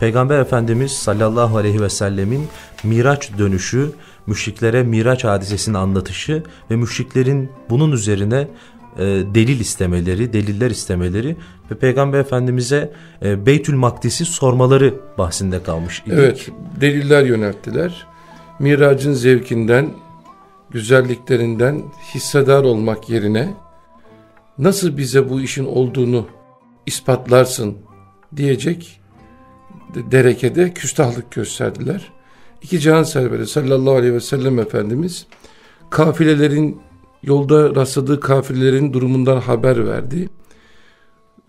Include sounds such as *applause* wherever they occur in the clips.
Peygamber Efendimiz sallallahu aleyhi ve sellemin Miraç dönüşü, müşriklere Miraç hadisesini anlatışı ve müşriklerin bunun üzerine e, delil istemeleri, deliller istemeleri ve Peygamber Efendimiz'e e, Beytül Makdis'i sormaları bahsinde kalmış. İdik. Evet, deliller yönelttiler. Miraçın zevkinden, güzelliklerinden hissedar olmak yerine nasıl bize bu işin olduğunu ispatlarsın diyecek derekede küstahlık gösterdiler. İki can serbere sallallahu aleyhi ve sellem Efendimiz kafilelerin yolda rastladığı kafirlerin durumundan haber verdi.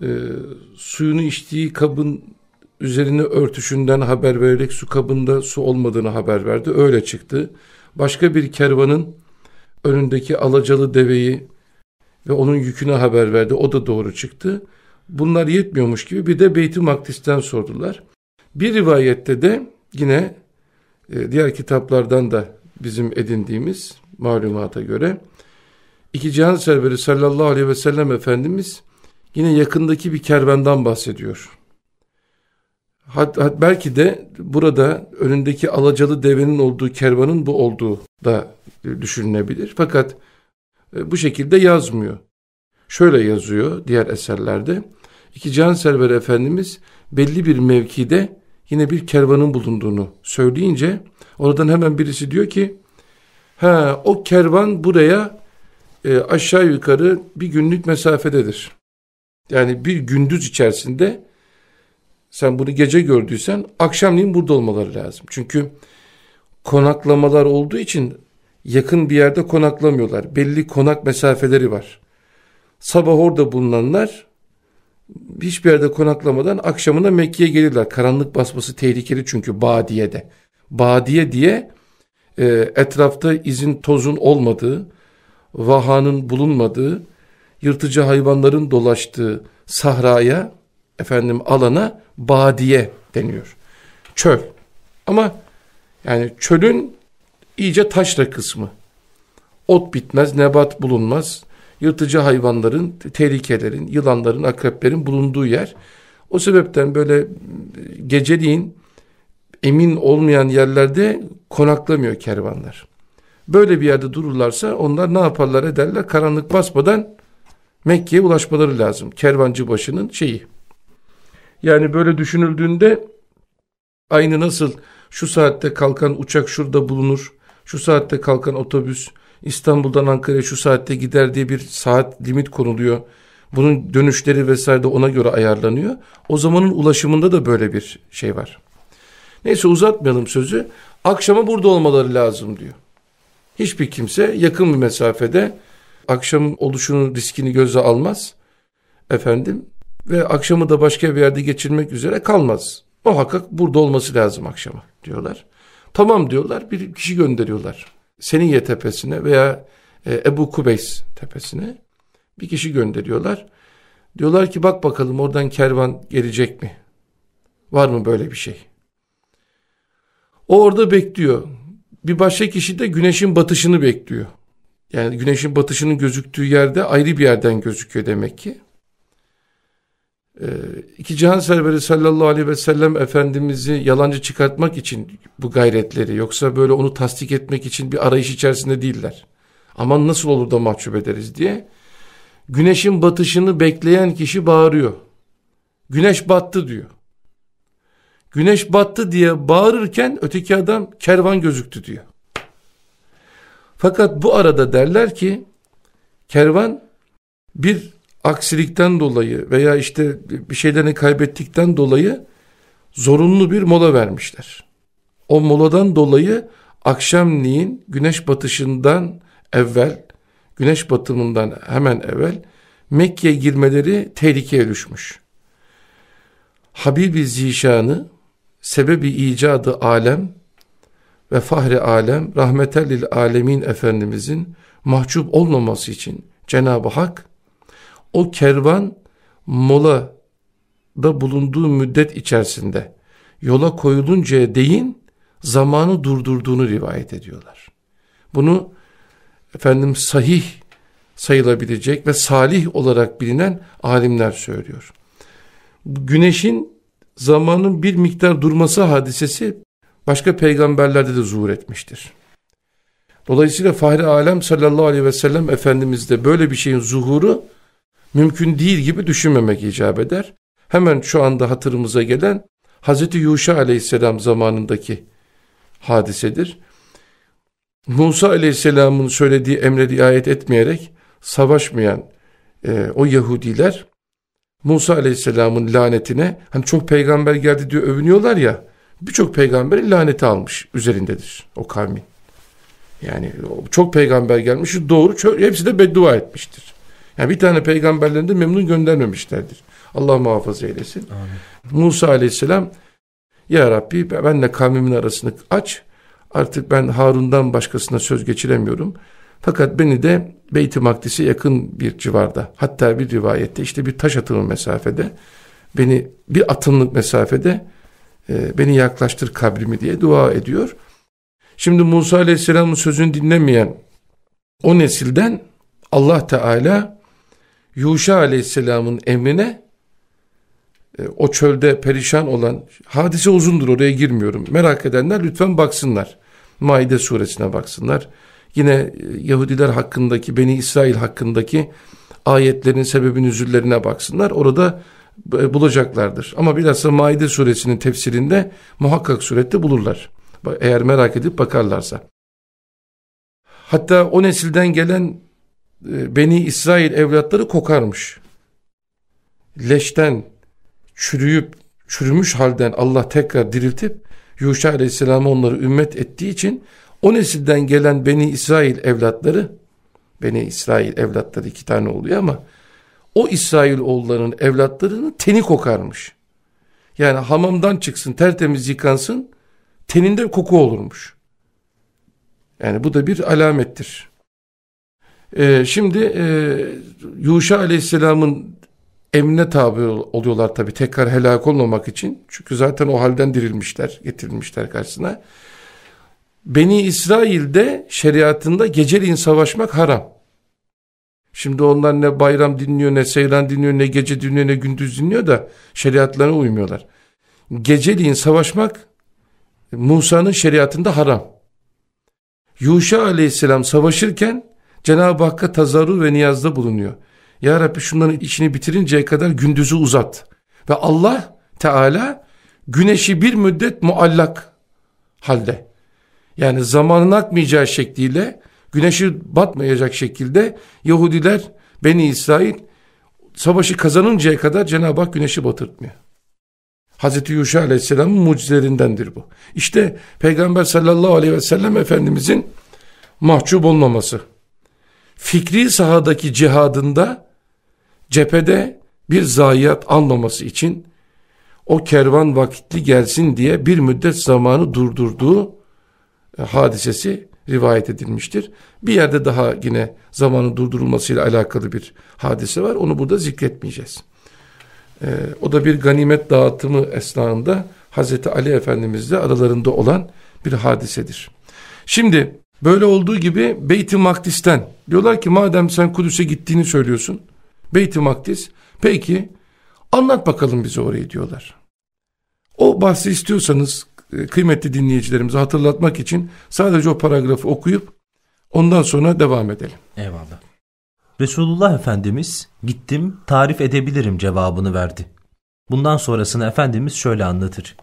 E, suyunu içtiği kabın üzerine örtüşünden haber vererek su kabında su olmadığını haber verdi. Öyle çıktı. Başka bir kervanın önündeki alacalı deveyi ve onun yüküne haber verdi. O da doğru çıktı. Bunlar yetmiyormuş gibi bir de Beyt-i Makdis'ten sordular. Bir rivayette de yine e, diğer kitaplardan da bizim edindiğimiz malumata göre iki cihan serveri sallallahu aleyhi ve sellem Efendimiz yine yakındaki bir kervandan bahsediyor. Hat, hat, belki de burada önündeki alacalı devenin olduğu kervanın bu olduğu da düşünülebilir. Fakat e, bu şekilde yazmıyor. Şöyle yazıyor diğer eserlerde. İki Can Server Efendimiz belli bir mevkide yine bir kervanın bulunduğunu söyleyince oradan hemen birisi diyor ki ha o kervan buraya e, aşağı yukarı bir günlük mesafededir. Yani bir gündüz içerisinde sen bunu gece gördüysen akşamleyin burada olmaları lazım. Çünkü konaklamalar olduğu için yakın bir yerde konaklamıyorlar. Belli konak mesafeleri var. Sabah orada bulunanlar hiçbir yerde konaklamadan akşamına Mekke'ye gelirler. Karanlık basması tehlikeli çünkü badiyede. Badiye diye e, etrafta izin tozun olmadığı, vahanın bulunmadığı, yırtıcı hayvanların dolaştığı sahraya, efendim alana badiye deniyor. Çöl. Ama yani çölün iyice taşra kısmı. Ot bitmez, nebat bulunmaz yırtıcı hayvanların, tehlikelerin, yılanların, akreplerin bulunduğu yer. O sebepten böyle e, geceliğin emin olmayan yerlerde konaklamıyor kervanlar. Böyle bir yerde dururlarsa onlar ne yaparlar ederler? Karanlık basmadan Mekke'ye ulaşmaları lazım. Kervancı başının şeyi. Yani böyle düşünüldüğünde aynı nasıl şu saatte kalkan uçak şurada bulunur, şu saatte kalkan otobüs, İstanbul'dan Ankara'ya şu saatte gider diye bir saat limit konuluyor. Bunun dönüşleri vesaire de ona göre ayarlanıyor. O zamanın ulaşımında da böyle bir şey var. Neyse uzatmayalım sözü. Akşama burada olmaları lazım diyor. Hiçbir kimse yakın bir mesafede akşam oluşunun riskini göze almaz. Efendim ve akşamı da başka bir yerde geçirmek üzere kalmaz. Muhakkak burada olması lazım akşama diyorlar. Tamam diyorlar bir kişi gönderiyorlar. Seniye tepesine veya e, Ebu Kubeys tepesine bir kişi gönderiyorlar. Diyorlar ki bak bakalım oradan kervan gelecek mi? Var mı böyle bir şey? O orada bekliyor. Bir başka kişi de güneşin batışını bekliyor. Yani güneşin batışının gözüktüğü yerde ayrı bir yerden gözüküyor demek ki. Ee, iki cihan serveri sallallahu aleyhi ve sellem Efendimiz'i yalancı çıkartmak için bu gayretleri yoksa böyle onu tasdik etmek için bir arayış içerisinde değiller. Aman nasıl olur da mahcup ederiz diye. Güneşin batışını bekleyen kişi bağırıyor. Güneş battı diyor. Güneş battı diye bağırırken öteki adam kervan gözüktü diyor. Fakat bu arada derler ki kervan bir aksilikten dolayı veya işte bir şeylerini kaybettikten dolayı zorunlu bir mola vermişler. O moladan dolayı akşamleyin güneş batışından evvel, güneş batımından hemen evvel Mekke'ye girmeleri tehlikeye düşmüş. Habibi Zişan'ı sebebi icadı alem ve fahri alem rahmetellil alemin Efendimizin mahcup olmaması için Cenab-ı Hak o kervan mola da bulunduğu müddet içerisinde yola koyulunca değin zamanı durdurduğunu rivayet ediyorlar. Bunu efendim sahih sayılabilecek ve salih olarak bilinen alimler söylüyor. Güneşin zamanın bir miktar durması hadisesi başka peygamberlerde de zuhur etmiştir. Dolayısıyla Fahri Alem sallallahu aleyhi ve sellem Efendimiz'de böyle bir şeyin zuhuru mümkün değil gibi düşünmemek icap eder. Hemen şu anda hatırımıza gelen Hz. Yuşa aleyhisselam zamanındaki hadisedir. Musa aleyhisselamın söylediği emre riayet etmeyerek savaşmayan e, o Yahudiler Musa aleyhisselamın lanetine hani çok peygamber geldi diye övünüyorlar ya birçok peygamberin laneti almış üzerindedir o kavmin. Yani çok peygamber gelmiş doğru hepsi de beddua etmiştir. Yani bir tane peygamberlerinde memnun göndermemişlerdir. Allah muhafaza eylesin. Amin. Musa aleyhisselam Ya Rabbi benle kavmimin arasını aç. Artık ben Harun'dan başkasına söz geçiremiyorum. Fakat beni de Beyt-i Makdis'e yakın bir civarda hatta bir rivayette işte bir taş atımı mesafede beni bir atımlık mesafede e, beni yaklaştır kabrimi diye dua ediyor. Şimdi Musa Aleyhisselam'ın sözünü dinlemeyen o nesilden Allah Teala Yuşa aleyhisselamın emrine e, o çölde perişan olan hadise uzundur oraya girmiyorum. Merak edenler lütfen baksınlar. Maide suresine baksınlar. Yine e, Yahudiler hakkındaki, Beni İsrail hakkındaki ayetlerin sebebin üzüllerine baksınlar. Orada e, bulacaklardır. Ama bilhassa Maide suresinin tefsirinde muhakkak surette bulurlar. Eğer merak edip bakarlarsa. Hatta o nesilden gelen e, Beni İsrail evlatları kokarmış. Leşten çürüyüp çürümüş halden Allah tekrar diriltip Yuşa Aleyhisselam'ı onları ümmet ettiği için o nesilden gelen Beni İsrail evlatları Beni İsrail evlatları iki tane oluyor ama o İsrail oğullarının evlatlarının teni kokarmış. Yani hamamdan çıksın tertemiz yıkansın teninde koku olurmuş. Yani bu da bir alamettir. E, şimdi e, Yuşa Aleyhisselam'ın emrine tabi oluyorlar tabi tekrar helak olmamak için. Çünkü zaten o halden dirilmişler, getirilmişler karşısına. Beni İsrail'de şeriatında geceliğin savaşmak haram. Şimdi onlar ne bayram dinliyor, ne seyran dinliyor, ne gece dinliyor, ne gündüz dinliyor da şeriatlarına uymuyorlar. Geceliğin savaşmak Musa'nın şeriatında haram. Yuşa aleyhisselam savaşırken Cenab-ı Hakk'a tazarru ve niyazda bulunuyor. Ya Rabbi şunların içini bitirinceye kadar gündüzü uzat. Ve Allah Teala güneşi bir müddet muallak halde. Yani zamanın akmayacağı şekliyle güneşi batmayacak şekilde Yahudiler Beni İsrail savaşı kazanıncaya kadar Cenab-ı Hak güneşi batırtmıyor. Hazreti Yuşa Aleyhisselam'ın mucizelerindendir bu. İşte Peygamber sallallahu aleyhi ve sellem Efendimizin mahcup olmaması fikri sahadaki cihadında cephede bir zayiat almaması için o kervan vakitli gelsin diye bir müddet zamanı durdurduğu e, hadisesi rivayet edilmiştir. Bir yerde daha yine zamanın durdurulmasıyla alakalı bir hadise var. Onu burada zikretmeyeceğiz. Ee, o da bir ganimet dağıtımı esnasında Hazreti Ali Efendimizle aralarında olan bir hadisedir. Şimdi Böyle olduğu gibi Beyt-i Makdis'ten diyorlar ki madem sen Kudüs'e gittiğini söylüyorsun. Beyt-i Makdis peki anlat bakalım bize orayı diyorlar. O bahsi istiyorsanız e, kıymetli dinleyicilerimize hatırlatmak için sadece o paragrafı okuyup ondan sonra devam edelim. Eyvallah. Resulullah Efendimiz gittim tarif edebilirim cevabını verdi. Bundan sonrasını Efendimiz şöyle anlatır.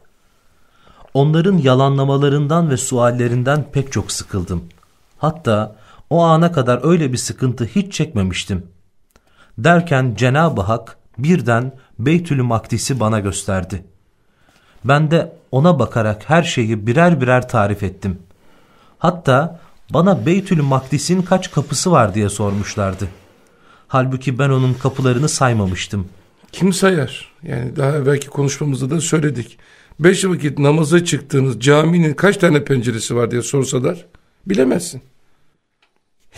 Onların yalanlamalarından ve suallerinden pek çok sıkıldım. Hatta o ana kadar öyle bir sıkıntı hiç çekmemiştim. Derken Cenab-ı Hak birden Beytül Makdis'i bana gösterdi. Ben de ona bakarak her şeyi birer birer tarif ettim. Hatta bana Beytül Makdis'in kaç kapısı var diye sormuşlardı. Halbuki ben onun kapılarını saymamıştım. Kim sayar? Yani daha belki konuşmamızda da söyledik beş vakit namaza çıktığınız caminin kaç tane penceresi var diye sorsalar bilemezsin.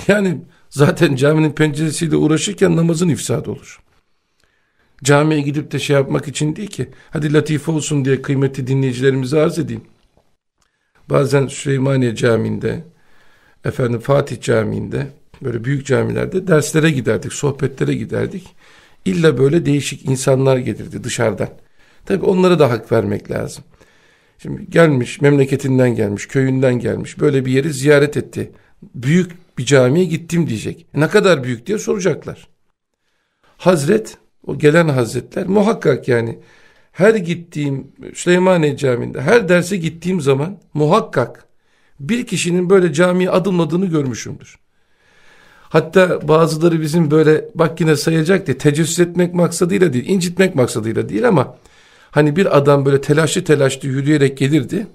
Yani zaten caminin penceresiyle uğraşırken namazın ifsad olur. Camiye gidip de şey yapmak için değil ki. Hadi latife olsun diye kıymetli dinleyicilerimize arz edeyim. Bazen Süleymaniye Camii'nde, efendim Fatih Camii'nde, böyle büyük camilerde derslere giderdik, sohbetlere giderdik. İlla böyle değişik insanlar gelirdi dışarıdan. Tabi onlara da hak vermek lazım. Şimdi gelmiş, memleketinden gelmiş, köyünden gelmiş, böyle bir yeri ziyaret etti. Büyük bir camiye gittim diyecek. Ne kadar büyük diye soracaklar. Hazret, o gelen hazretler muhakkak yani her gittiğim Süleymaniye Camii'nde her derse gittiğim zaman muhakkak bir kişinin böyle camiye adımladığını görmüşümdür. Hatta bazıları bizim böyle bak yine sayacak diye tecessüs etmek maksadıyla değil, incitmek maksadıyla değil ama Hani bir adam böyle telaşlı telaşlı yürüyerek gelirdi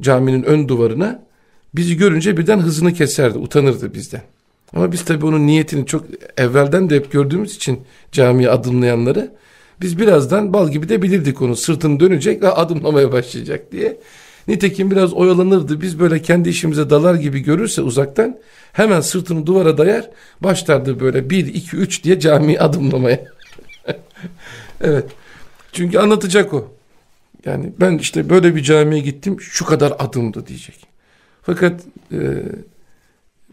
caminin ön duvarına. Bizi görünce birden hızını keserdi, utanırdı bizden. Ama biz tabii onun niyetini çok evvelden de hep gördüğümüz için camiye adımlayanları biz birazdan bal gibi de bilirdik onu sırtını dönecek ve adımlamaya başlayacak diye. Nitekim biraz oyalanırdı. Biz böyle kendi işimize dalar gibi görürse uzaktan hemen sırtını duvara dayar başlardı böyle bir iki üç diye camiye adımlamaya. *laughs* evet. Çünkü anlatacak o. Yani ben işte böyle bir camiye gittim şu kadar adımdı diyecek. Fakat e,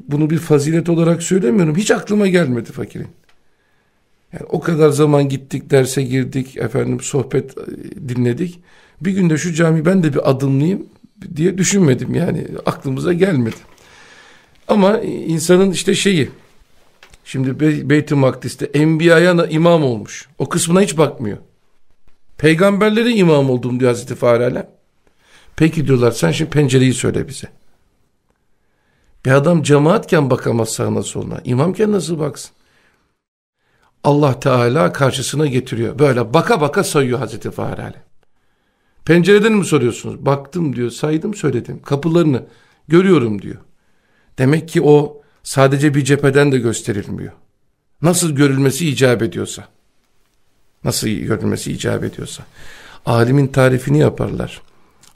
bunu bir fazilet olarak söylemiyorum. Hiç aklıma gelmedi fakirin. Yani o kadar zaman gittik, derse girdik, efendim sohbet e, dinledik. Bir günde şu cami ben de bir adımlayayım diye düşünmedim yani aklımıza gelmedi. Ama insanın işte şeyi, şimdi Beyt-i Makdis'te Enbiya'ya imam olmuş. O kısmına hiç bakmıyor. Peygamberlerin imam oldum diyor Hazreti Fahri Peki diyorlar sen şimdi pencereyi söyle bize. Bir adam cemaatken bakamaz sağına soluna. İmamken nasıl baksın? Allah Teala karşısına getiriyor. Böyle baka baka sayıyor Hazreti Fahri Pencereden mi soruyorsunuz? Baktım diyor, saydım söyledim. Kapılarını görüyorum diyor. Demek ki o sadece bir cepheden de gösterilmiyor. Nasıl görülmesi icap ediyorsa. Nasıl görülmesi icap ediyorsa. Alimin tarifini yaparlar.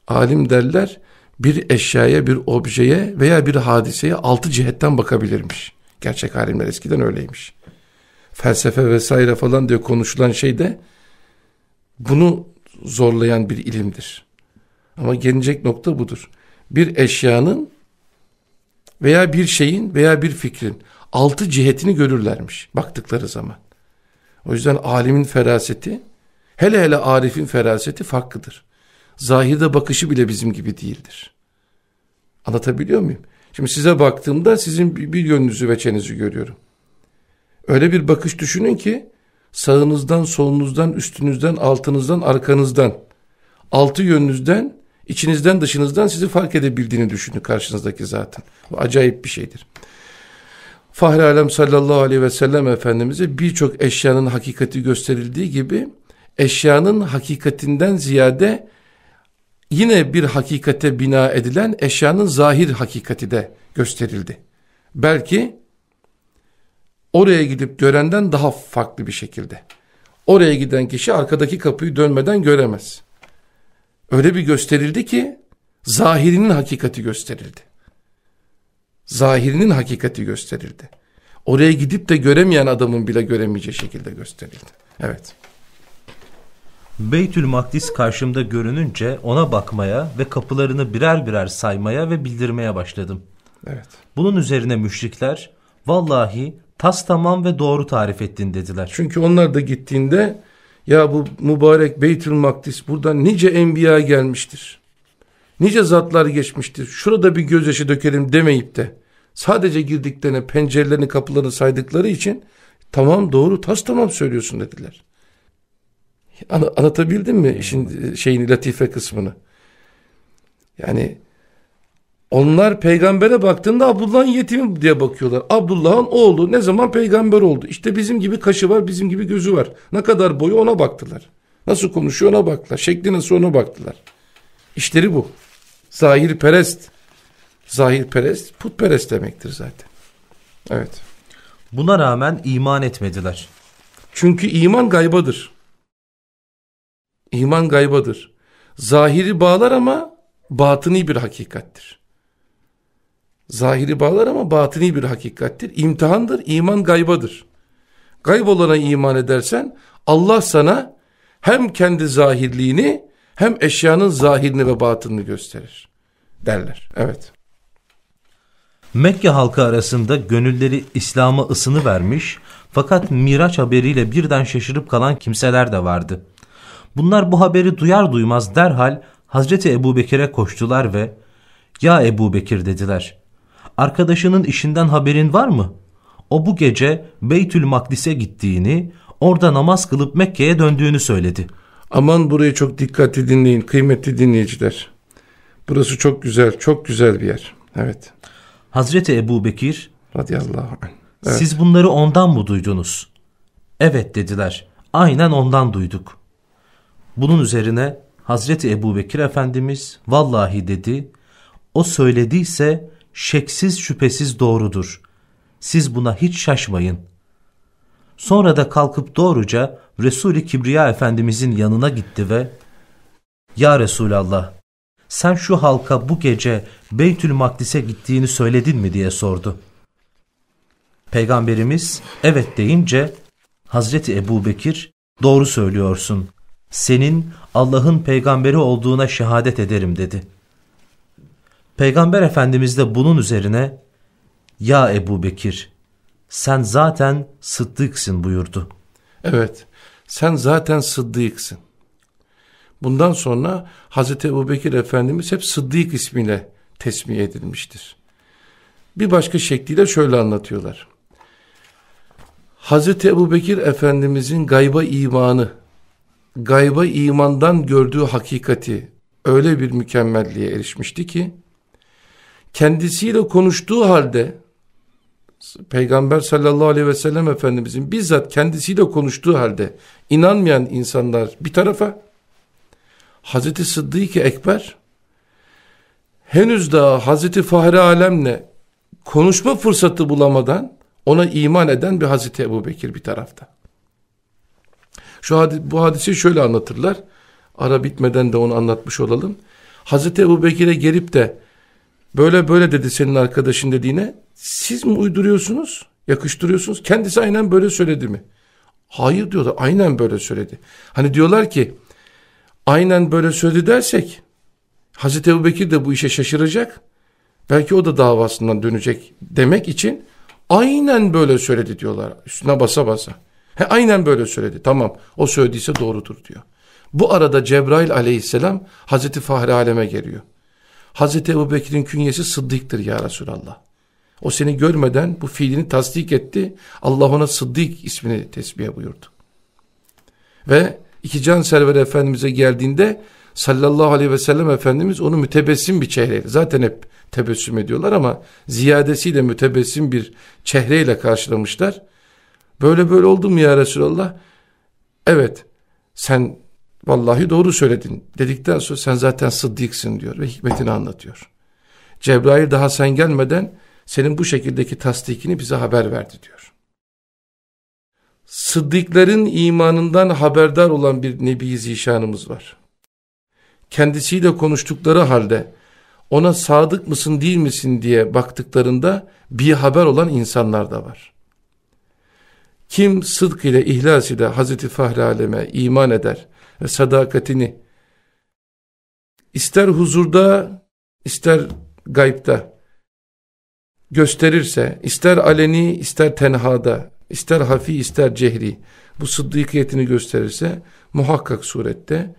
Alim derler bir eşyaya, bir objeye veya bir hadiseye altı cihetten bakabilirmiş. Gerçek alimler eskiden öyleymiş. Felsefe vesaire falan diye konuşulan şey de bunu zorlayan bir ilimdir. Ama gelecek nokta budur. Bir eşyanın veya bir şeyin veya bir fikrin altı cihetini görürlermiş baktıkları zaman. O yüzden alimin feraseti, hele hele arifin feraseti farklıdır. Zahirde bakışı bile bizim gibi değildir. Anlatabiliyor muyum? Şimdi size baktığımda sizin bir yönünüzü ve çenizi görüyorum. Öyle bir bakış düşünün ki sağınızdan, solunuzdan, üstünüzden, altınızdan, arkanızdan, altı yönünüzden, içinizden, dışınızdan sizi fark edebildiğini düşünün karşınızdaki zaten. Bu acayip bir şeydir. Fahri Alem sallallahu aleyhi ve sellem Efendimiz'e birçok eşyanın hakikati gösterildiği gibi eşyanın hakikatinden ziyade yine bir hakikate bina edilen eşyanın zahir hakikati de gösterildi. Belki oraya gidip görenden daha farklı bir şekilde. Oraya giden kişi arkadaki kapıyı dönmeden göremez. Öyle bir gösterildi ki zahirinin hakikati gösterildi zahirinin hakikati gösterildi. Oraya gidip de göremeyen adamın bile göremeyeceği şekilde gösterildi. Evet. Beytül Makdis karşımda görününce ona bakmaya ve kapılarını birer birer saymaya ve bildirmeye başladım. Evet. Bunun üzerine müşrikler vallahi tas tamam ve doğru tarif ettin dediler. Çünkü onlar da gittiğinde ya bu mübarek Beytül Makdis burada nice enbiya gelmiştir nice zatlar geçmiştir. Şurada bir gözyaşı dökelim demeyip de sadece girdiklerine pencerelerini kapılarını saydıkları için tamam doğru tas tamam söylüyorsun dediler. An anlatabildim mi işin e, şeyin latife kısmını? Yani onlar peygambere baktığında Abdullah'ın yetimi diye bakıyorlar. Abdullah'ın oğlu ne zaman peygamber oldu? İşte bizim gibi kaşı var, bizim gibi gözü var. Ne kadar boyu ona baktılar. Nasıl konuşuyor ona baktılar. Şekli nasıl ona baktılar. İşleri bu. Zahir perest. Zahir perest perest demektir zaten. Evet. Buna rağmen iman etmediler. Çünkü iman gaybadır. İman gaybadır. Zahiri bağlar ama batıni bir hakikattir. Zahiri bağlar ama batıni bir hakikattir. İmtihandır, iman gaybadır. Gayb olana iman edersen Allah sana hem kendi zahirliğini hem eşyanın zahirini ve batınını gösterir derler. Evet. Mekke halkı arasında gönülleri İslam'a ısını vermiş fakat Miraç haberiyle birden şaşırıp kalan kimseler de vardı. Bunlar bu haberi duyar duymaz derhal Hazreti Ebu Bekir'e koştular ve ''Ya Ebu Bekir'' dediler. ''Arkadaşının işinden haberin var mı? O bu gece Beytül Makdis'e gittiğini, orada namaz kılıp Mekke'ye döndüğünü söyledi.'' Aman burayı çok dikkatli dinleyin kıymetli dinleyiciler. Burası çok güzel, çok güzel bir yer. Evet. Hazreti Ebu Bekir radıyallahu anh. Evet. Siz bunları ondan mı duydunuz? Evet dediler. Aynen ondan duyduk. Bunun üzerine Hazreti Ebu Bekir Efendimiz vallahi dedi. O söylediyse şeksiz şüphesiz doğrudur. Siz buna hiç şaşmayın. Sonra da kalkıp doğruca Resul-i Kibriya Efendimizin yanına gitti ve ''Ya Resulallah, sen şu halka bu gece Beytül Makdis'e gittiğini söyledin mi?'' diye sordu. Peygamberimiz evet deyince Hazreti Ebu Bekir doğru söylüyorsun. Senin Allah'ın peygamberi olduğuna şehadet ederim dedi. Peygamber Efendimiz de bunun üzerine ya Ebu Bekir sen zaten sıddıksın buyurdu. Evet sen zaten sıddıksın. Bundan sonra Hazreti Ebubekir Efendimiz hep Sıddık ismiyle tesmiye edilmiştir. Bir başka şekliyle şöyle anlatıyorlar. Hazreti Ebubekir Efendimizin gayba imanı, gayba imandan gördüğü hakikati öyle bir mükemmelliğe erişmişti ki kendisiyle konuştuğu halde Peygamber sallallahu aleyhi ve sellem Efendimizin bizzat kendisiyle konuştuğu halde inanmayan insanlar bir tarafa Hazreti Sıddık-ı Ekber henüz daha Hazreti Fahri Alem'le konuşma fırsatı bulamadan ona iman eden bir Hazreti Ebu Bekir bir tarafta. Şu hadis, bu hadisi şöyle anlatırlar. Ara bitmeden de onu anlatmış olalım. Hazreti Ebu Bekir'e gelip de böyle böyle dedi senin arkadaşın dediğine siz mi uyduruyorsunuz? Yakıştırıyorsunuz. Kendisi aynen böyle söyledi mi? Hayır diyorlar. Aynen böyle söyledi. Hani diyorlar ki aynen böyle söyledi dersek Hazreti Ebu Bekir de bu işe şaşıracak. Belki o da davasından dönecek demek için aynen böyle söyledi diyorlar. Üstüne basa basa. He, aynen böyle söyledi. Tamam o söylediyse doğrudur diyor. Bu arada Cebrail aleyhisselam Hazreti Fahri Alem'e geliyor. Hazreti Ebu Bekir'in künyesi Sıddık'tır ya Resulallah. O seni görmeden bu fiilini tasdik etti. Allah ona Sıddık ismini tesbih buyurdu. Ve iki can server Efendimiz'e geldiğinde sallallahu aleyhi ve sellem Efendimiz onu mütebessim bir çehreyle zaten hep tebessüm ediyorlar ama ziyadesiyle mütebessim bir çehreyle karşılamışlar. Böyle böyle oldu mu ya Resulallah? Evet sen Vallahi doğru söyledin dedikten sonra sen zaten sıddıksın diyor ve hikmetini anlatıyor. Cebrail daha sen gelmeden senin bu şekildeki tasdikini bize haber verdi diyor. Sıddıkların imanından haberdar olan bir Nebi Zişanımız var. Kendisiyle konuştukları halde ona sadık mısın değil misin diye baktıklarında bir haber olan insanlar da var. Kim sıdk ile ihlas ile Hazreti Fahri Aleme iman eder, ve sadakatini ister huzurda ister gaybda gösterirse ister aleni ister tenhada ister hafi ister cehri bu sıddıkiyetini gösterirse muhakkak surette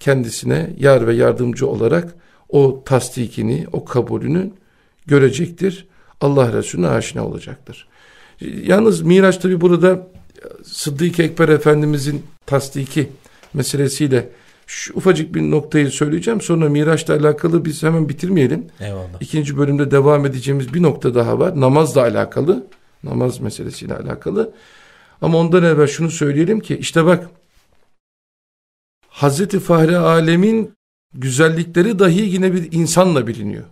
kendisine yar ve yardımcı olarak o tasdikini o kabulünü görecektir. Allah Resulüne aşina olacaktır. Yalnız Miraç tabi burada Sıddık Ekber Efendimizin tasdiki meselesiyle şu ufacık bir noktayı söyleyeceğim. Sonra Miraç'la alakalı biz hemen bitirmeyelim. Eyvallah. İkinci bölümde devam edeceğimiz bir nokta daha var. Namazla alakalı. Namaz meselesiyle alakalı. Ama ondan evvel şunu söyleyelim ki işte bak Hazreti Fahri Alem'in güzellikleri dahi yine bir insanla biliniyor.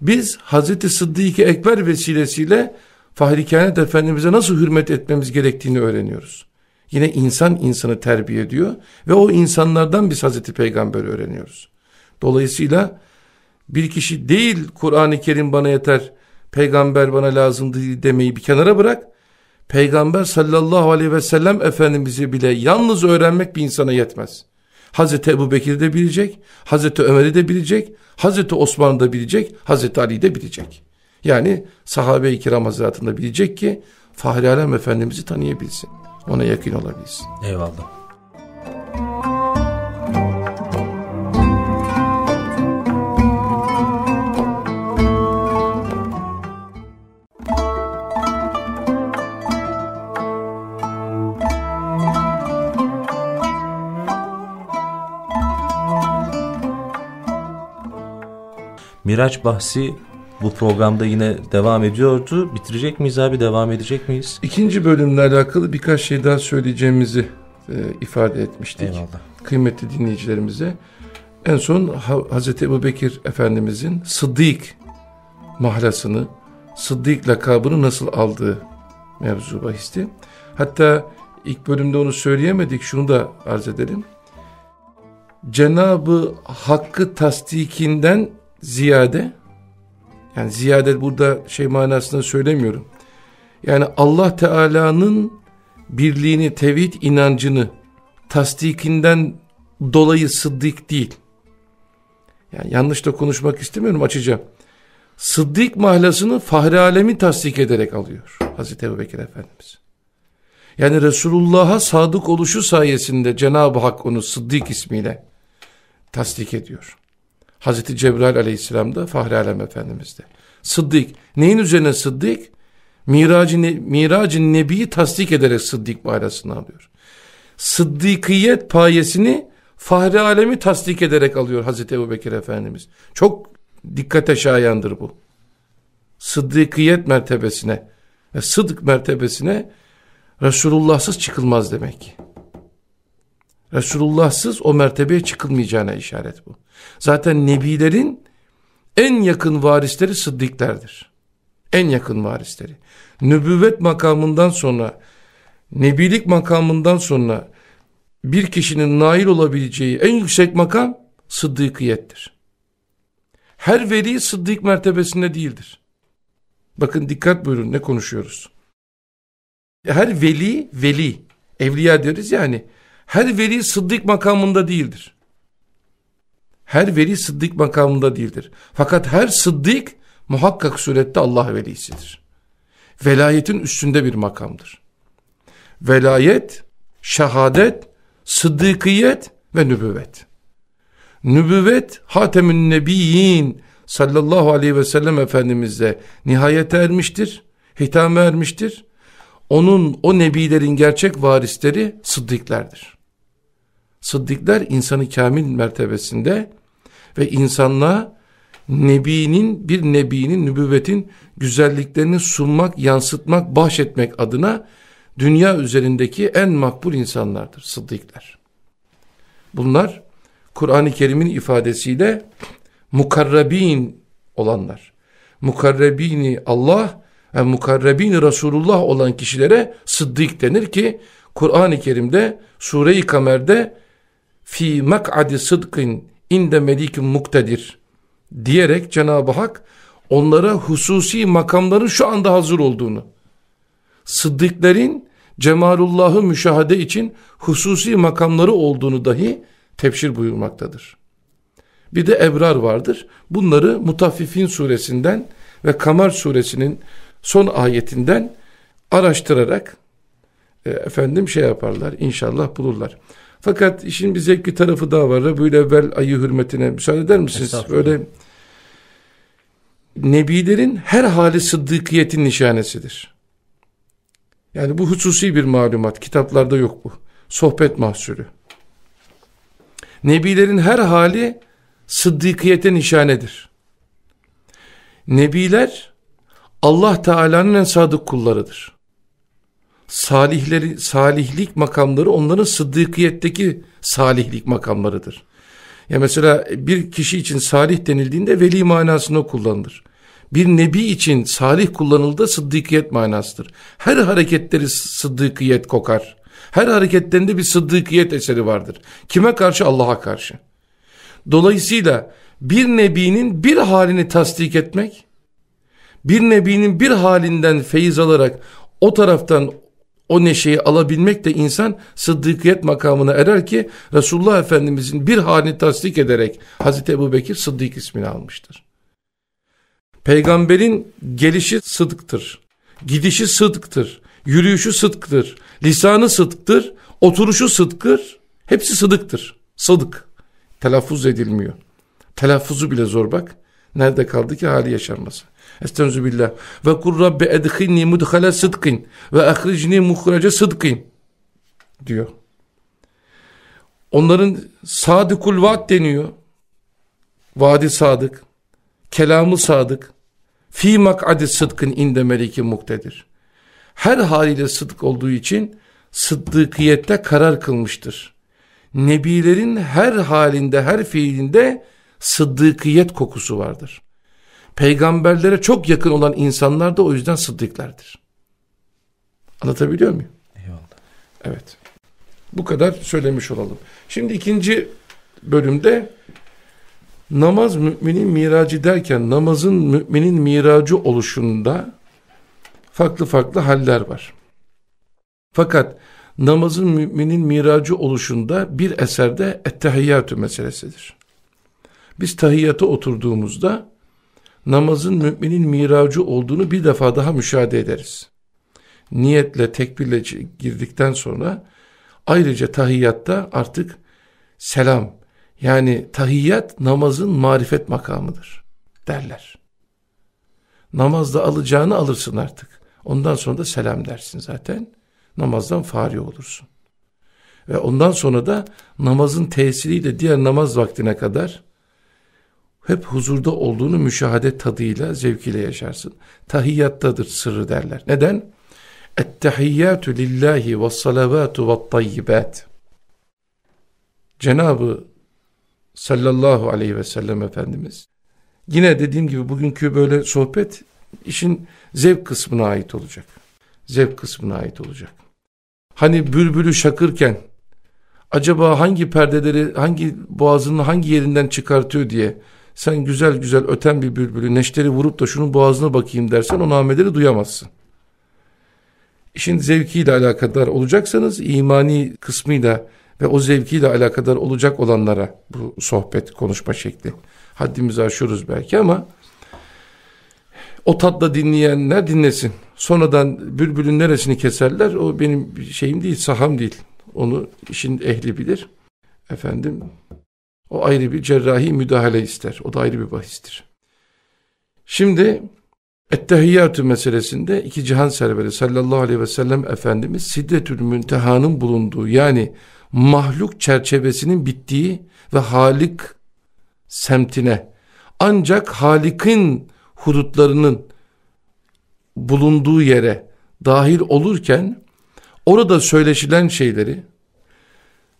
Biz Hazreti Sıddık-ı Ekber vesilesiyle Fahri Kainat Efendimiz'e nasıl hürmet etmemiz gerektiğini öğreniyoruz. Yine insan insanı terbiye ediyor ve o insanlardan biz Hazreti Peygamber'i öğreniyoruz. Dolayısıyla bir kişi değil Kur'an-ı Kerim bana yeter, peygamber bana lazım demeyi bir kenara bırak. Peygamber sallallahu aleyhi ve sellem Efendimiz'i bile yalnız öğrenmek bir insana yetmez. Hazreti Ebu Bekir de bilecek, Hazreti Ömer'i de bilecek, Hazreti Osman'ı da bilecek, Hazreti Ali de bilecek. Yani sahabe-i kiram hazretinde bilecek ki Fahri Alem Efendimiz'i tanıyabilsin ona yakın olabiliriz. Eyvallah. Miraç bahsi bu programda yine devam ediyordu. Bitirecek miyiz abi? Devam edecek miyiz? İkinci bölümle alakalı birkaç şey daha söyleyeceğimizi e, ifade etmiştik. Eyvallah. Kıymetli dinleyicilerimize. En son Hz. Ebu Bekir Efendimizin Sıddık mahlasını, Sıddık lakabını nasıl aldığı mevzu bahisti. Hatta ilk bölümde onu söyleyemedik, şunu da arz edelim. Cenabı Hakk'ı tasdikinden ziyade yani ziyade burada şey manasında söylemiyorum. Yani Allah Teala'nın birliğini, tevhid inancını tasdikinden dolayı sıddık değil. Yani yanlış da konuşmak istemiyorum açacağım. Sıddık mahlasını fahri alemi tasdik ederek alıyor Hazreti Ebu Bekir Efendimiz. Yani Resulullah'a sadık oluşu sayesinde Cenab-ı Hak onu Sıddık ismiyle tasdik ediyor. Hazreti Cebrail da, Fahri Alem de, Sıddık. Neyin üzerine Sıddık? Miracı, miracı Nebi'yi tasdik ederek Sıddık bayrasını alıyor. Sıddıkiyet payesini Fahri Alem'i tasdik ederek alıyor Hazreti Ebu Bekir Efendimiz. Çok dikkate şayandır bu. Sıddıkiyet mertebesine ve sıdk mertebesine Resulullah'sız çıkılmaz demek ki. Resulullah'sız o mertebeye çıkılmayacağına işaret bu. Zaten nebilerin en yakın varisleri sıddıklardır. En yakın varisleri. Nübüvvet makamından sonra, nebilik makamından sonra bir kişinin nail olabileceği en yüksek makam sıddıkiyettir. Her veli sıddık mertebesinde değildir. Bakın dikkat buyurun ne konuşuyoruz. Her veli, veli, evliya deriz yani. Her veli sıddık makamında değildir her veli sıddık makamında değildir. Fakat her sıddık muhakkak surette Allah velisidir. Velayetin üstünde bir makamdır. Velayet, şehadet, sıddıkiyet ve nübüvvet. Nübüvvet Hatemün Nebiyyin sallallahu aleyhi ve sellem Efendimiz'de nihayete ermiştir, hitame ermiştir. Onun, o nebilerin gerçek varisleri sıddıklerdir. Sıddıklar insanı kamil mertebesinde ve insanlığa nebinin bir nebinin nübüvvetin güzelliklerini sunmak, yansıtmak, bahşetmek adına dünya üzerindeki en makbul insanlardır sıddıklar. Bunlar Kur'an-ı Kerim'in ifadesiyle mukarrabin olanlar. Mukarrabini Allah ve mukarrabini Resulullah olan kişilere sıddık denir ki Kur'an-ı Kerim'de Sure-i Kamer'de fi mak'adi sıdkın inde melikim muktedir diyerek Cenab-ı Hak onlara hususi makamların şu anda hazır olduğunu sıddıkların cemalullahı müşahede için hususi makamları olduğunu dahi tefsir buyurmaktadır. Bir de ebrar vardır. Bunları Mutaffifin suresinden ve Kamer suresinin son ayetinden araştırarak e, efendim şey yaparlar inşallah bulurlar. Fakat işin bir zevkli tarafı daha var. Rabbül evvel ayı hürmetine müsaade eder misiniz? Böyle nebilerin her hali sıddıkiyetin nişanesidir. Yani bu hususi bir malumat. Kitaplarda yok bu. Sohbet mahsulü. Nebilerin her hali sıddıkiyete nişanedir. Nebiler Allah Teala'nın en sadık kullarıdır salihleri, salihlik makamları onların sıddıkiyetteki salihlik makamlarıdır. Ya mesela bir kişi için salih denildiğinde veli manasına kullanılır. Bir nebi için salih kullanıldığı sıddıkiyet manasıdır. Her hareketleri sıddıkiyet kokar. Her hareketlerinde bir sıddıkiyet eseri vardır. Kime karşı? Allah'a karşı. Dolayısıyla bir nebinin bir halini tasdik etmek, bir nebinin bir halinden feyiz alarak o taraftan o neşeyi alabilmek de insan sıddıkiyet makamına erer ki Resulullah Efendimizin bir halini tasdik ederek Hazreti Ebu Bekir Sıddık ismini almıştır. Peygamberin gelişi sıdıktır, gidişi sıdıktır, yürüyüşü sıdıktır, lisanı sıdıktır, oturuşu sıdıktır, hepsi sıdıktır, sıdık. Telaffuz edilmiyor. Telaffuzu bile zor bak. Nerede kaldı ki hali yaşanması. Estaizu billah. Ve kur Rabbi edhinni mudhala sıdkın ve ahricni muhrece sıdkın diyor. Onların sadıkul vaat deniyor. Vadi sadık, kelamı sadık, fi mak'adi sıdkın inde meliki muktedir. Her haliyle sıdk olduğu için sıddıkiyette karar kılmıştır. Nebilerin her halinde, her fiilinde sıddıkiyet kokusu vardır peygamberlere çok yakın olan insanlar da o yüzden sıddıklardır. Anlatabiliyor muyum? Eyvallah. Evet. Bu kadar söylemiş olalım. Şimdi ikinci bölümde namaz müminin miracı derken namazın müminin miracı oluşunda farklı farklı haller var. Fakat namazın müminin miracı oluşunda bir eserde ettehiyyatü meselesidir. Biz tahiyyata oturduğumuzda namazın müminin miracı olduğunu bir defa daha müşahede ederiz. Niyetle, tekbirle girdikten sonra ayrıca tahiyyatta artık selam yani tahiyyat namazın marifet makamıdır derler. Namazda alacağını alırsın artık. Ondan sonra da selam dersin zaten. Namazdan fari olursun. Ve ondan sonra da namazın tesiriyle diğer namaz vaktine kadar hep huzurda olduğunu müşahede tadıyla, zevkiyle yaşarsın. Tahiyyattadır sırrı derler. Neden? Ettehiyyatü lillahi ve salavatü ve tayyibat. Cenabı sallallahu aleyhi ve sellem Efendimiz yine dediğim gibi bugünkü böyle sohbet işin zevk kısmına ait olacak. Zevk kısmına ait olacak. Hani bülbülü şakırken acaba hangi perdeleri hangi boğazının hangi yerinden çıkartıyor diye sen güzel güzel öten bir bülbülü neşteri vurup da şunun boğazına bakayım dersen o nameleri duyamazsın. İşin zevkiyle alakadar olacaksanız imani kısmıyla ve o zevkiyle alakadar olacak olanlara bu sohbet konuşma şekli. Haddimizi aşıyoruz belki ama o tatla dinleyenler dinlesin. Sonradan bülbülün neresini keserler o benim şeyim değil, saham değil. Onu işin ehli bilir. Efendim o ayrı bir cerrahi müdahale ister. O da ayrı bir bahistir. Şimdi Ettehiyyatü meselesinde iki cihan serveri sallallahu aleyhi ve sellem Efendimiz Siddetül Münteha'nın bulunduğu yani mahluk çerçevesinin bittiği ve Halik semtine ancak Halik'in hudutlarının bulunduğu yere dahil olurken orada söyleşilen şeyleri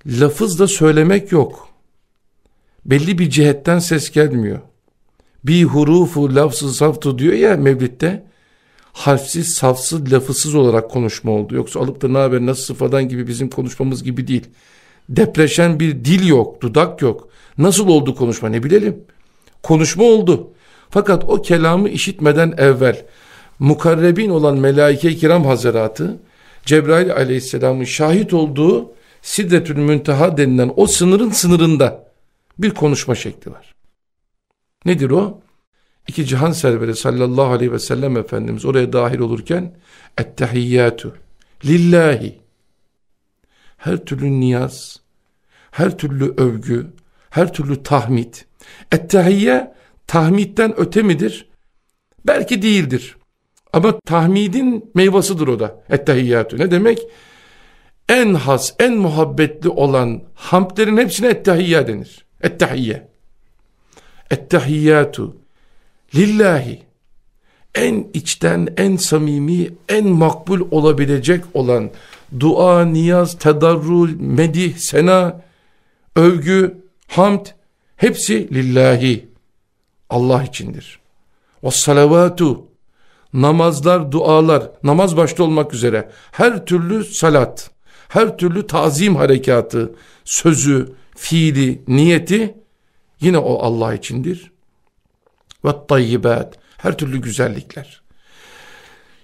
lafızla söylemek yok belli bir cihetten ses gelmiyor. Bir hurufu lafsız saftu diyor ya Mevlid'de harfsiz, safsız, lafısız olarak konuşma oldu. Yoksa alıp da ne haber, nasıl sıfadan gibi bizim konuşmamız gibi değil. Depreşen bir dil yok, dudak yok. Nasıl oldu konuşma ne bilelim. Konuşma oldu. Fakat o kelamı işitmeden evvel mukarrebin olan melaike-i kiram hazaratı Cebrail aleyhisselamın şahit olduğu Sidretül Münteha denilen o sınırın sınırında bir konuşma şekli var. Nedir o? İki cihan serveri sallallahu aleyhi ve sellem Efendimiz oraya dahil olurken ettehiyyatu lillahi her türlü niyaz, her türlü övgü, her türlü tahmid. Ettehiyye tahmidden öte midir? Belki değildir. Ama tahmidin meyvasıdır o da. Ettehiyyatü ne demek? En has, en muhabbetli olan hamdlerin hepsine ettehiyya denir. Ettehiyye. Ettehiyyatu lillahi. En içten, en samimi, en makbul olabilecek olan dua, niyaz, tedarrul, medih, sena, övgü, hamd hepsi lillahi. Allah içindir. O salavatu namazlar, dualar, namaz başta olmak üzere her türlü salat, her türlü tazim harekatı, sözü, fiili, niyeti yine o Allah içindir. Ve tayyibat, her türlü güzellikler.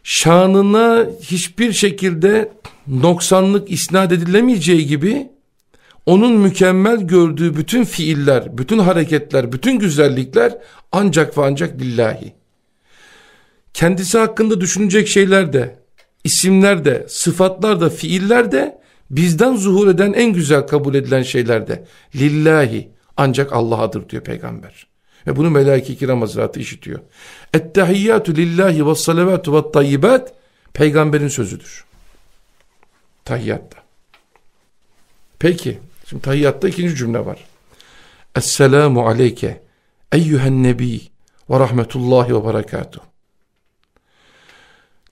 Şanına hiçbir şekilde noksanlık isnat edilemeyeceği gibi onun mükemmel gördüğü bütün fiiller, bütün hareketler, bütün güzellikler ancak ve ancak lillahi. Kendisi hakkında düşünecek şeyler de, isimler de, sıfatlar da, fiiller de bizden zuhur eden en güzel kabul edilen şeylerde lillahi ancak Allah'adır diyor peygamber. Ve bunu melaike kiram hazretleri işitiyor. Ettehiyyatü lillahi ve salavatu ve tayyibat peygamberin sözüdür. Tahiyyatta. Peki şimdi tahiyyatta ikinci cümle var. Esselamu aleyke eyyühen nebi ve rahmetullahi ve berekatuh.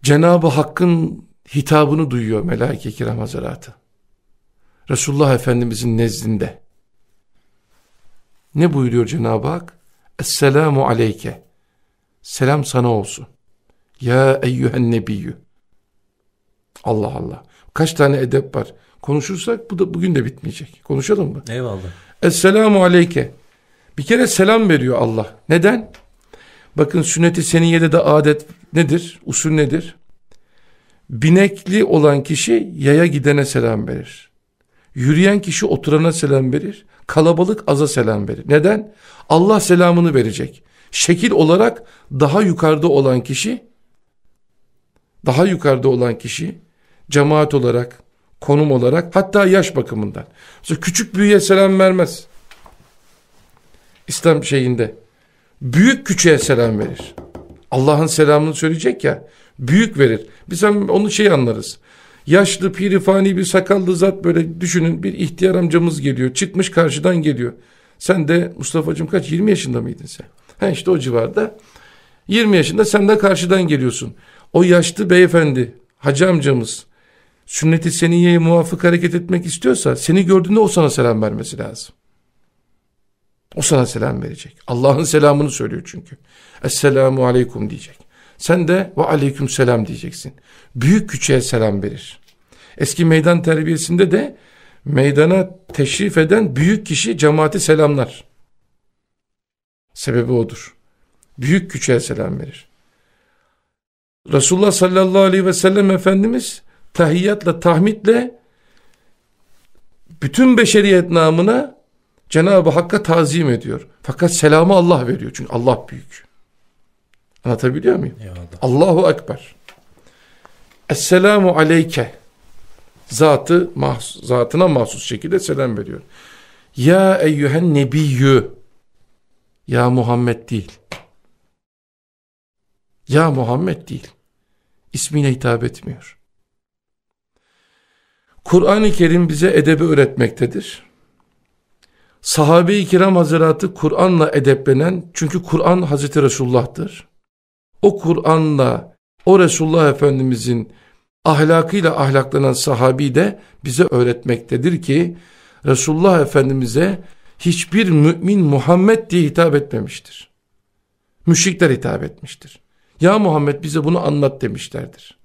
Cenab-ı Hakk'ın hitabını duyuyor melaike kiram hazretleri. Resulullah Efendimizin nezdinde. Ne buyuruyor Cenab-ı Hak? Esselamu aleyke. Selam sana olsun. Ya eyyühen nebiyyü. Allah Allah. Kaç tane edep var. Konuşursak bu da bugün de bitmeyecek. Konuşalım mı? Eyvallah. Esselamu aleyke. Bir kere selam veriyor Allah. Neden? Bakın sünneti seniyede de adet nedir? Usul nedir? Binekli olan kişi yaya gidene selam verir. Yürüyen kişi oturana selam verir. Kalabalık aza selam verir. Neden? Allah selamını verecek. Şekil olarak daha yukarıda olan kişi daha yukarıda olan kişi cemaat olarak, konum olarak hatta yaş bakımından. Mesela küçük büyüye selam vermez. İslam şeyinde büyük küçüğe selam verir. Allah'ın selamını söyleyecek ya büyük verir. Biz onun şeyi anlarız. Yaşlı pirifani bir sakallı zat böyle düşünün bir ihtiyar amcamız geliyor. Çıkmış karşıdan geliyor. Sen de Mustafa'cığım kaç 20 yaşında mıydın sen? Ha işte o civarda. 20 yaşında sen de karşıdan geliyorsun. O yaşlı beyefendi hacı amcamız sünneti seniyeye muvafık hareket etmek istiyorsa seni gördüğünde o sana selam vermesi lazım. O sana selam verecek. Allah'ın selamını söylüyor çünkü. Esselamu aleyküm diyecek. Sen de ve aleyküm selam diyeceksin. Büyük küçüğe selam verir. Eski meydan terbiyesinde de meydana teşrif eden büyük kişi cemaati selamlar. Sebebi odur. Büyük küçüğe selam verir. Resulullah sallallahu aleyhi ve sellem Efendimiz tahiyyatla, tahmitle bütün beşeriyet namına Cenab-ı Hakk'a tazim ediyor. Fakat selamı Allah veriyor. Çünkü Allah büyük. Anlatabiliyor muyum? Eyvallah. Allahu Ekber. Esselamu aleyke. Zatı, mahsus, zatına mahsus şekilde selam veriyor. Ya eyyühen nebiyyü. Ya Muhammed değil. Ya Muhammed değil. İsmiyle hitap etmiyor. Kur'an-ı Kerim bize edebi öğretmektedir. Sahabe-i kiram hazıratı Kur'an'la edeplenen çünkü Kur'an Hazreti Resulullah'tır o Kur'an'la, o Resulullah Efendimizin ahlakıyla ahlaklanan sahabi de bize öğretmektedir ki Resulullah Efendimiz'e hiçbir mümin Muhammed diye hitap etmemiştir. Müşrikler hitap etmiştir. Ya Muhammed bize bunu anlat demişlerdir.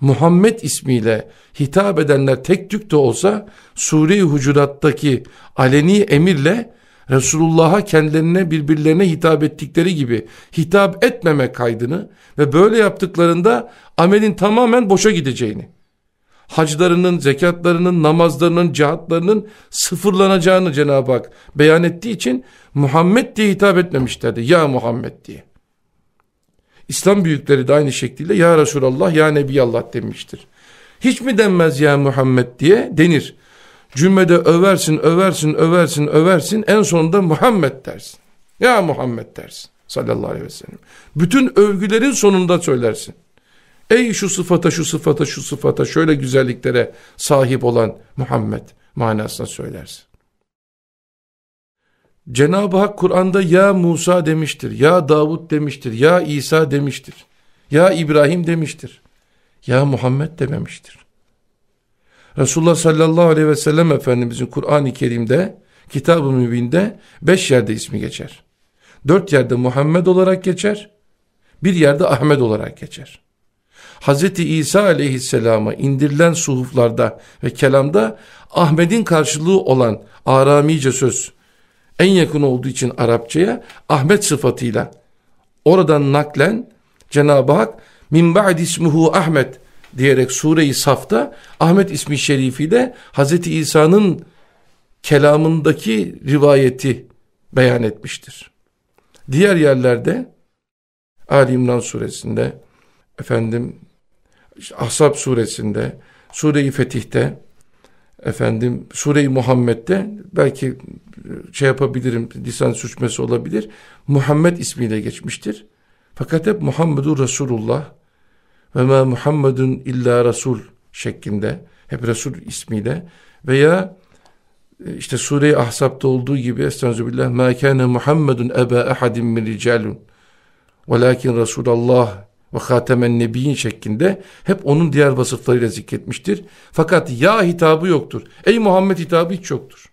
Muhammed ismiyle hitap edenler tek tük de olsa Sure-i Hucurat'taki aleni emirle Resulullah'a kendilerine birbirlerine hitap ettikleri gibi hitap etmeme kaydını ve böyle yaptıklarında amelin tamamen boşa gideceğini, hacılarının, zekatlarının, namazlarının, cihatlarının sıfırlanacağını Cenab-ı Hak beyan ettiği için Muhammed diye hitap etmemişlerdi. Ya Muhammed diye. İslam büyükleri de aynı şekilde Ya Resulallah, Ya Nebiyallah demiştir. Hiç mi denmez Ya Muhammed diye denir. Cümlede översin, översin, översin, översin. En sonunda Muhammed dersin. Ya Muhammed dersin sallallahu aleyhi ve sellem. Bütün övgülerin sonunda söylersin. Ey şu sıfata, şu sıfata, şu sıfata, şöyle güzelliklere sahip olan Muhammed manasına söylersin. Cenab-ı Hak Kur'an'da ya Musa demiştir, ya Davud demiştir, ya İsa demiştir, ya İbrahim demiştir, ya Muhammed dememiştir. Resulullah sallallahu aleyhi ve sellem Efendimizin Kur'an-ı Kerim'de, Kitab-ı Mübin'de beş yerde ismi geçer. Dört yerde Muhammed olarak geçer, bir yerde Ahmet olarak geçer. Hz. İsa aleyhisselama indirilen suhuflarda ve kelamda Ahmet'in karşılığı olan Aramice söz en yakın olduğu için Arapçaya Ahmet sıfatıyla oradan naklen Cenab-ı Hak min ba'd ismihu Ahmet diyerek Sure-i Saf'ta Ahmet ismi şerifiyle Hazreti İsa'nın kelamındaki rivayeti beyan etmiştir. Diğer yerlerde Ali İmran suresinde, efendim işte Ahzab suresinde, Sure-i Fetih'te, efendim Sure-i Muhammed'de belki şey yapabilirim, lisan suçması olabilir. Muhammed ismiyle geçmiştir. Fakat hep Muhammedur Resulullah ve ma Muhammedun illa Resul şeklinde hep Resul ismiyle veya e, işte Sure-i Ahzab'da olduğu gibi Estağfirullah ma kana Muhammedun eba ahadin min ricalun velakin Resulullah ve hatemen nebiyin şeklinde hep onun diğer vasıflarıyla zikretmiştir. Fakat ya hitabı yoktur. Ey Muhammed hitabı hiç yoktur.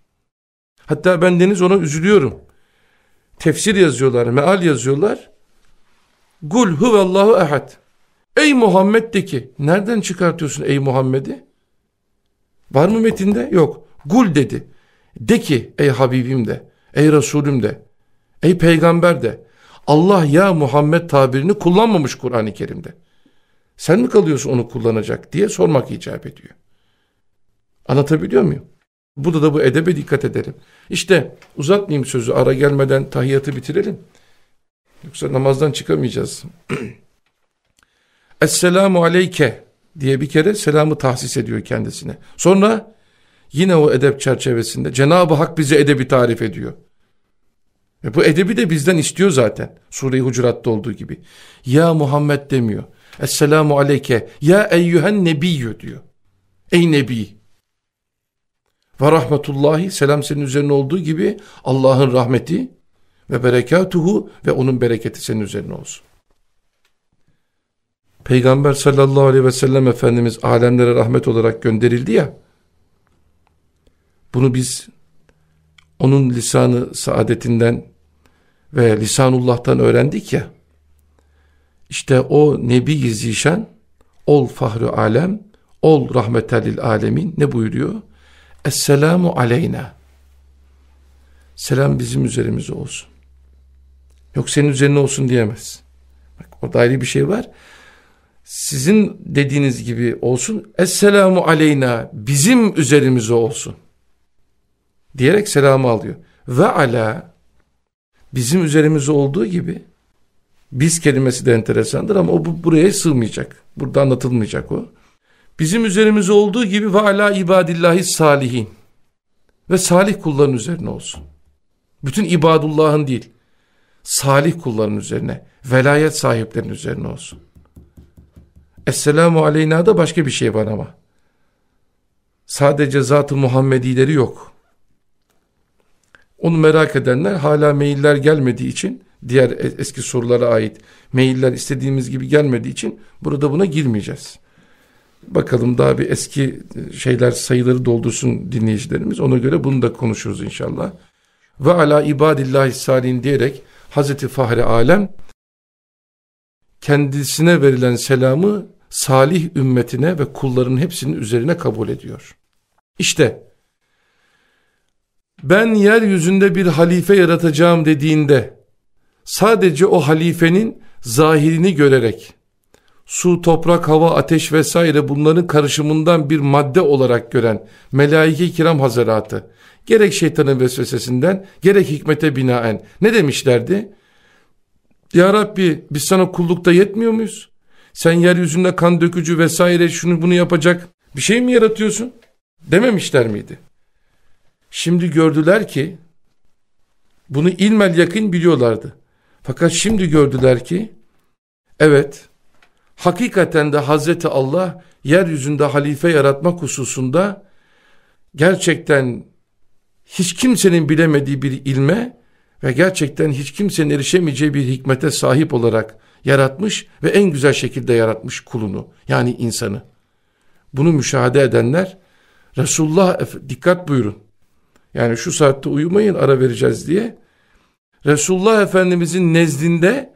Hatta ben deniz ona üzülüyorum. Tefsir yazıyorlar, meal yazıyorlar. Gul huvallahu ehad. Ey Muhammed de ki. Nereden çıkartıyorsun ey Muhammed'i? Var mı metinde? Yok. Gul dedi. De ki ey Habibim de. Ey Resulüm de. Ey Peygamber de. Allah ya Muhammed tabirini kullanmamış Kur'an-ı Kerim'de. Sen mi kalıyorsun onu kullanacak diye sormak icap ediyor. Anlatabiliyor muyum? Burada da bu edebe dikkat edelim. İşte uzatmayayım sözü ara gelmeden tahiyyatı bitirelim. Yoksa namazdan çıkamayacağız. *clears throat* Esselamu aleyke diye bir kere selamı tahsis ediyor kendisine. Sonra yine o edep çerçevesinde Cenab-ı Hak bize edebi tarif ediyor. E bu edebi de bizden istiyor zaten. Sure-i Hucurat'ta olduğu gibi. Ya Muhammed demiyor. Esselamu aleyke. Ya eyyühen nebiyyü diyor. Ey nebi. Ve rahmetullahi selam senin üzerine olduğu gibi Allah'ın rahmeti ve berekatuhu ve onun bereketi senin üzerine olsun. Peygamber sallallahu aleyhi ve sellem Efendimiz alemlere rahmet olarak gönderildi ya. Bunu biz onun lisanı saadetinden ve lisanullah'tan öğrendik ya. İşte o Nebi Zişan ol fahru alem ol rahmetellil alemin ne buyuruyor? Esselamu aleyna. Selam bizim üzerimize olsun. Yok senin üzerine olsun diyemez. Bak orada ayrı bir şey var sizin dediğiniz gibi olsun. Esselamu aleyna bizim üzerimize olsun. Diyerek selamı alıyor. Ve ala bizim üzerimize olduğu gibi biz kelimesi de enteresandır ama o bu, buraya sığmayacak. Burada anlatılmayacak o. Bizim üzerimize olduğu gibi ve ala ibadillahi salihin ve salih kulların üzerine olsun. Bütün ibadullahın değil, salih kulların üzerine, velayet sahiplerinin üzerine olsun. Esselamu aleyna da başka bir şey var ama. Sadece zatı Muhammedileri yok. Onu merak edenler hala mailler gelmediği için diğer eski sorulara ait mailler istediğimiz gibi gelmediği için burada buna girmeyeceğiz. Bakalım daha bir eski şeyler sayıları doldursun dinleyicilerimiz. Ona göre bunu da konuşuruz inşallah. Ve ala ibadillahi salin diyerek Hazreti Fahri Alem kendisine verilen selamı salih ümmetine ve kulların hepsinin üzerine kabul ediyor. İşte ben yeryüzünde bir halife yaratacağım dediğinde sadece o halifenin zahirini görerek su, toprak, hava, ateş vesaire bunların karışımından bir madde olarak gören melaike kiram hazaratı gerek şeytanın vesvesesinden gerek hikmete binaen ne demişlerdi? Ya Rabbi biz sana kullukta yetmiyor muyuz? sen yeryüzünde kan dökücü vesaire şunu bunu yapacak bir şey mi yaratıyorsun dememişler miydi? Şimdi gördüler ki bunu ilmel yakın biliyorlardı. Fakat şimdi gördüler ki evet hakikaten de Hazreti Allah yeryüzünde halife yaratmak hususunda gerçekten hiç kimsenin bilemediği bir ilme ve gerçekten hiç kimsenin erişemeyeceği bir hikmete sahip olarak yaratmış ve en güzel şekilde yaratmış kulunu yani insanı. Bunu müşahede edenler Resulullah dikkat buyurun. Yani şu saatte uyumayın ara vereceğiz diye. Resulullah Efendimizin nezdinde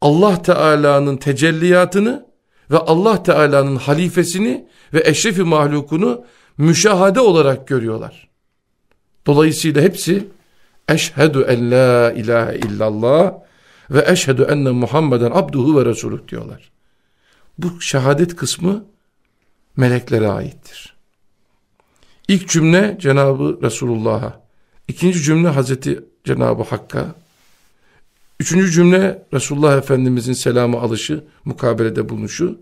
Allah Teala'nın tecelliyatını ve Allah Teala'nın halifesini ve eşrefi mahlukunu müşahade olarak görüyorlar. Dolayısıyla hepsi eşhedü en la ilahe illallah ve eşhedü enne Muhammeden abduhu ve resulü diyorlar. Bu şehadet kısmı meleklere aittir. İlk cümle Cenabı Resulullah'a, ikinci cümle Hazreti Cenabı Hakk'a, üçüncü cümle Resulullah Efendimizin selamı alışı, mukabelede bulunuşu.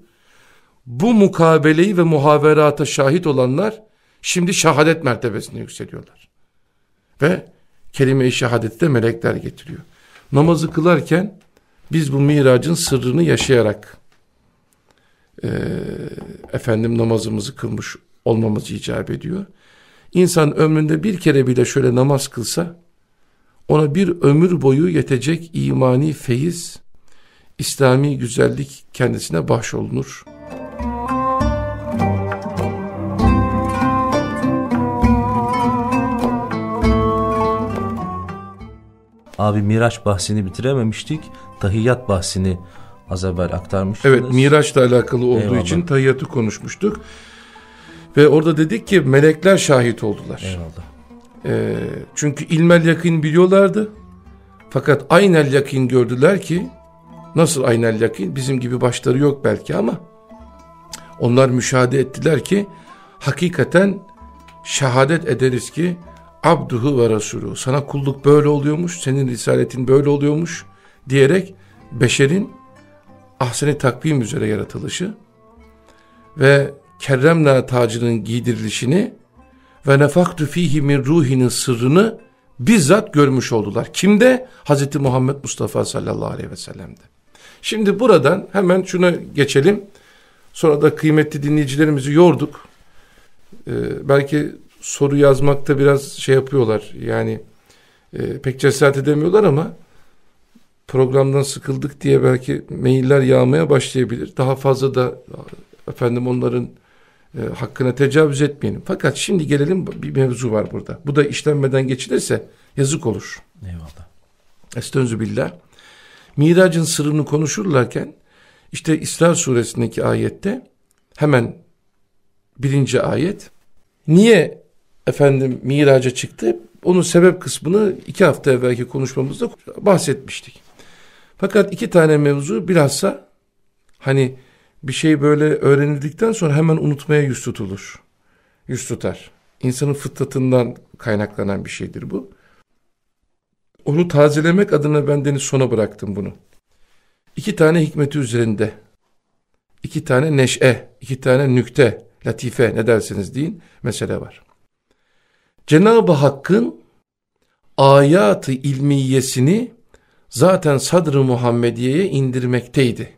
Bu mukabeleyi ve muhaverata şahit olanlar şimdi şehadet mertebesine yükseliyorlar. Ve kelime-i şehadeti de melekler getiriyor namazı kılarken biz bu miracın sırrını yaşayarak e, efendim namazımızı kılmış olmamız icap ediyor. İnsan ömründe bir kere bile şöyle namaz kılsa ona bir ömür boyu yetecek imani feyiz, İslami güzellik kendisine bahşolunur. olunur. Abi Miraç bahsini bitirememiştik. Tahiyyat bahsini az evvel aktarmıştınız. Evet Miraç'la alakalı olduğu Eyvallah. için tahiyyatı konuşmuştuk. Ve orada dedik ki melekler şahit oldular. Eyvallah. Ee, çünkü ilmel yakın biliyorlardı. Fakat aynel yakın gördüler ki nasıl aynel yakın? bizim gibi başları yok belki ama onlar müşahede ettiler ki hakikaten şehadet ederiz ki abduhu ve resulü sana kulluk böyle oluyormuş senin risaletin böyle oluyormuş diyerek beşerin ahseni takvim üzere yaratılışı ve kerremna tacının giydirilişini ve nefaktü fihi min ruhinin sırrını bizzat görmüş oldular. Kimde? Hz. Muhammed Mustafa sallallahu aleyhi ve sellem'de. Şimdi buradan hemen şuna geçelim. Sonra da kıymetli dinleyicilerimizi yorduk. Ee, belki soru yazmakta biraz şey yapıyorlar. Yani e, pek cesaret edemiyorlar ama programdan sıkıldık diye belki mailler yağmaya başlayabilir. Daha fazla da efendim onların e, hakkına tecavüz etmeyelim. Fakat şimdi gelelim bir mevzu var burada. Bu da işlenmeden geçilirse yazık olur. Eyvallah. Estaizu billah. Miracın sırrını konuşurlarken işte İsra suresindeki ayette hemen birinci ayet. Niye efendim miraca çıktı. Onun sebep kısmını iki hafta evvelki konuşmamızda bahsetmiştik. Fakat iki tane mevzu bilhassa hani bir şey böyle öğrenildikten sonra hemen unutmaya yüz tutulur. Yüz tutar. İnsanın fıtratından kaynaklanan bir şeydir bu. Onu tazelemek adına ben deniz sona bıraktım bunu. İki tane hikmeti üzerinde. iki tane neşe, iki tane nükte, latife ne derseniz deyin mesele var. Cenab-ı Hakk'ın ayatı ilmiyesini zaten Sadr-ı Muhammediye'ye indirmekteydi.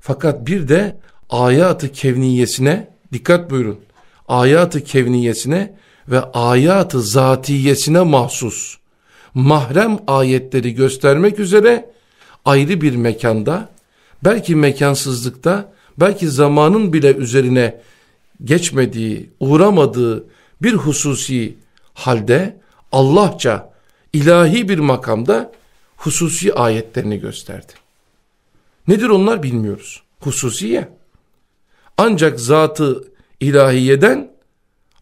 Fakat bir de ayatı kevniyesine dikkat buyurun. Ayatı kevniyesine ve ayatı zatiyesine mahsus mahrem ayetleri göstermek üzere ayrı bir mekanda belki mekansızlıkta belki zamanın bile üzerine geçmediği, uğramadığı bir hususi halde Allahça ilahi bir makamda hususi ayetlerini gösterdi. Nedir onlar bilmiyoruz. Hususiye. Ancak zatı ilahiyeden,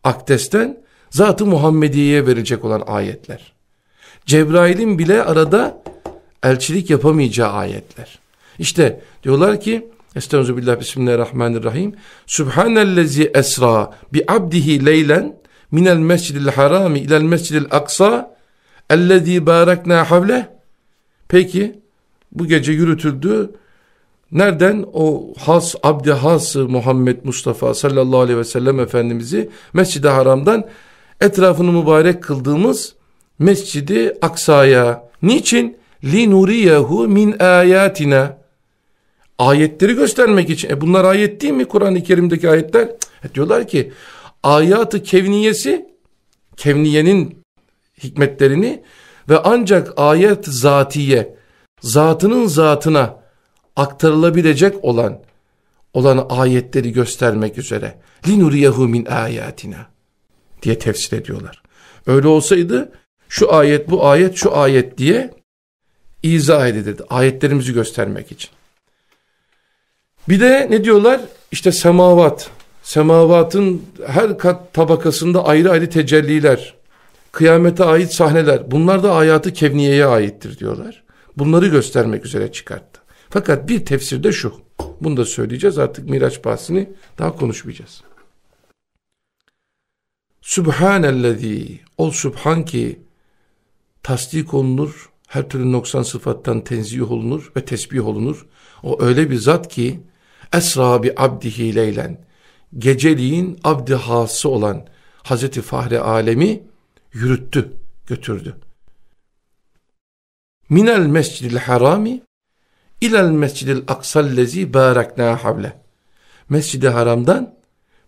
akdesten zatı Muhammediye'ye verecek olan ayetler. Cebrail'in bile arada elçilik yapamayacağı ayetler. İşte diyorlar ki Estağfirullah Bismillahirrahmanirrahim. Subhanellezi esra bi abdihi leylen minel mescidil harami ilel mescidil aksa ellezî bâreknâ havle. peki bu gece yürütüldü nereden o has abdi hası Muhammed Mustafa sallallahu aleyhi ve sellem efendimizi mescid haramdan etrafını mübarek kıldığımız mescidi aksaya niçin Li linuriyehu min ayatina ayetleri göstermek için. E bunlar ayet değil mi Kur'an-ı Kerim'deki ayetler? E diyorlar ki ayatı kevniyesi, kevniyenin hikmetlerini ve ancak ayet zatiye, zatının zatına aktarılabilecek olan olan ayetleri göstermek üzere linuriyehu min ayatina diye tefsir ediyorlar. Öyle olsaydı şu ayet bu ayet şu ayet diye izah edilirdi. Ayetlerimizi göstermek için. Bir de ne diyorlar? İşte semavat semavatın her kat tabakasında ayrı ayrı tecelliler, kıyamete ait sahneler, bunlar da hayatı kevniyeye aittir diyorlar. Bunları göstermek üzere çıkarttı. Fakat bir tefsirde şu, bunu da söyleyeceğiz artık Miraç bahsini daha konuşmayacağız. Sübhanellezi, o Sübhan ki tasdik olunur, her türlü noksan sıfattan tenzih olunur ve tesbih olunur. O öyle bir zat ki esra bi abdihi leylen geceliğin abdi hası olan Hazreti Fahri Alemi yürüttü, götürdü. Minel mescidil harami ilel mescidil aksallezi barakna havle. Mescidi haramdan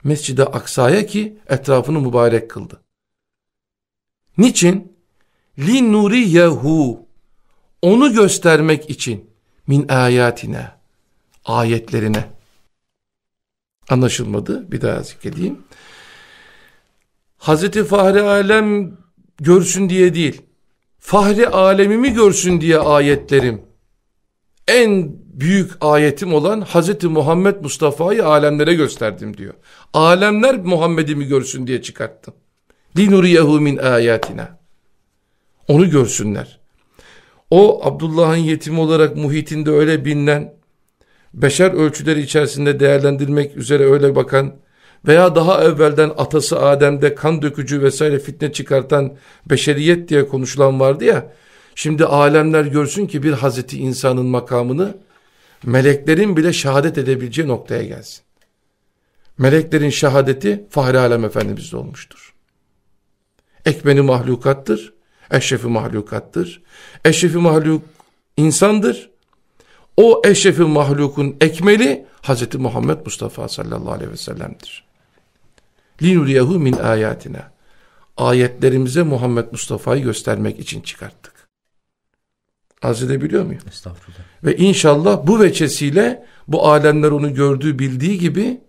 mescide aksaya ki etrafını mübarek kıldı. Niçin? Li nuri yehu onu göstermek için min ayatine ayetlerine anlaşılmadı. Bir daha zikredeyim. Hazreti Fahri Alem görsün diye değil. Fahri alemimi görsün diye ayetlerim. En büyük ayetim olan Hazreti Muhammed Mustafa'yı alemlere gösterdim diyor. Alemler Muhammed'imi görsün diye çıkarttım. Linuriyehu min ayetine. Onu görsünler. O Abdullah'ın yetim olarak muhitinde öyle bilinen beşer ölçüleri içerisinde değerlendirmek üzere öyle bakan veya daha evvelden atası Adem'de kan dökücü vesaire fitne çıkartan beşeriyet diye konuşulan vardı ya, şimdi alemler görsün ki bir Hazreti insanın makamını meleklerin bile şehadet edebileceği noktaya gelsin. Meleklerin şehadeti Fahri Alem Efendimiz'de olmuştur. Ekmeni mahlukattır, eşrefi mahlukattır. Eşrefi mahluk insandır o eşrefi mahlukun ekmeli Hz. Muhammed Mustafa sallallahu aleyhi ve sellem'dir. لِنُرِيَهُ min ayatina. Ayetlerimize Muhammed Mustafa'yı göstermek için çıkarttık. Arz edebiliyor muyum? Estağfurullah. Ve inşallah bu veçesiyle bu alemler onu gördüğü bildiği gibi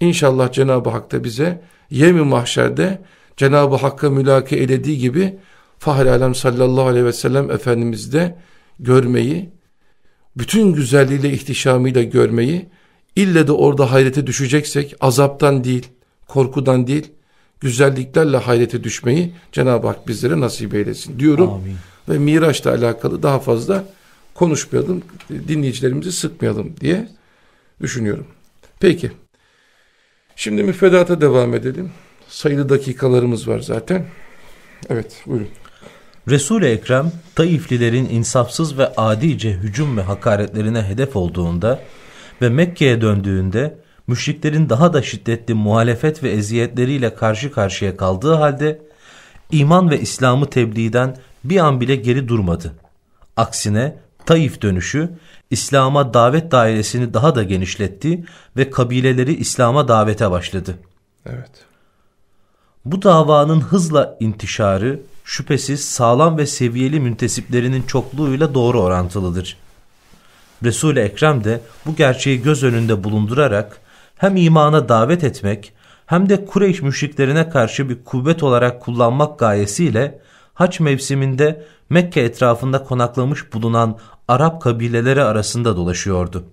inşallah Cenab-ı Hak da bize yemi mahşerde Cenab-ı Hakk'a mülaki elediği gibi Fahri Alem sallallahu aleyhi ve sellem Efendimiz de görmeyi, bütün güzelliğiyle ihtişamıyla görmeyi ille de orada hayrete düşeceksek azaptan değil, korkudan değil, güzelliklerle hayrete düşmeyi Cenab-ı Hak bizlere nasip eylesin diyorum. Amin. Ve Miraç'la alakalı daha fazla konuşmayalım, dinleyicilerimizi sıkmayalım diye düşünüyorum. Peki, şimdi müfredata devam edelim. Sayılı dakikalarımız var zaten. Evet, buyurun. Resul-i Ekrem Taiflilerin insafsız ve adice hücum ve hakaretlerine hedef olduğunda ve Mekke'ye döndüğünde müşriklerin daha da şiddetli muhalefet ve eziyetleriyle karşı karşıya kaldığı halde iman ve İslam'ı tebliğden bir an bile geri durmadı. Aksine Taif dönüşü İslam'a davet dairesini daha da genişletti ve kabileleri İslam'a davete başladı. Evet. Bu davanın hızla intişarı şüphesiz sağlam ve seviyeli müntesiplerinin çokluğuyla doğru orantılıdır. Resul-i Ekrem de bu gerçeği göz önünde bulundurarak hem imana davet etmek hem de Kureyş müşriklerine karşı bir kuvvet olarak kullanmak gayesiyle haç mevsiminde Mekke etrafında konaklamış bulunan Arap kabileleri arasında dolaşıyordu.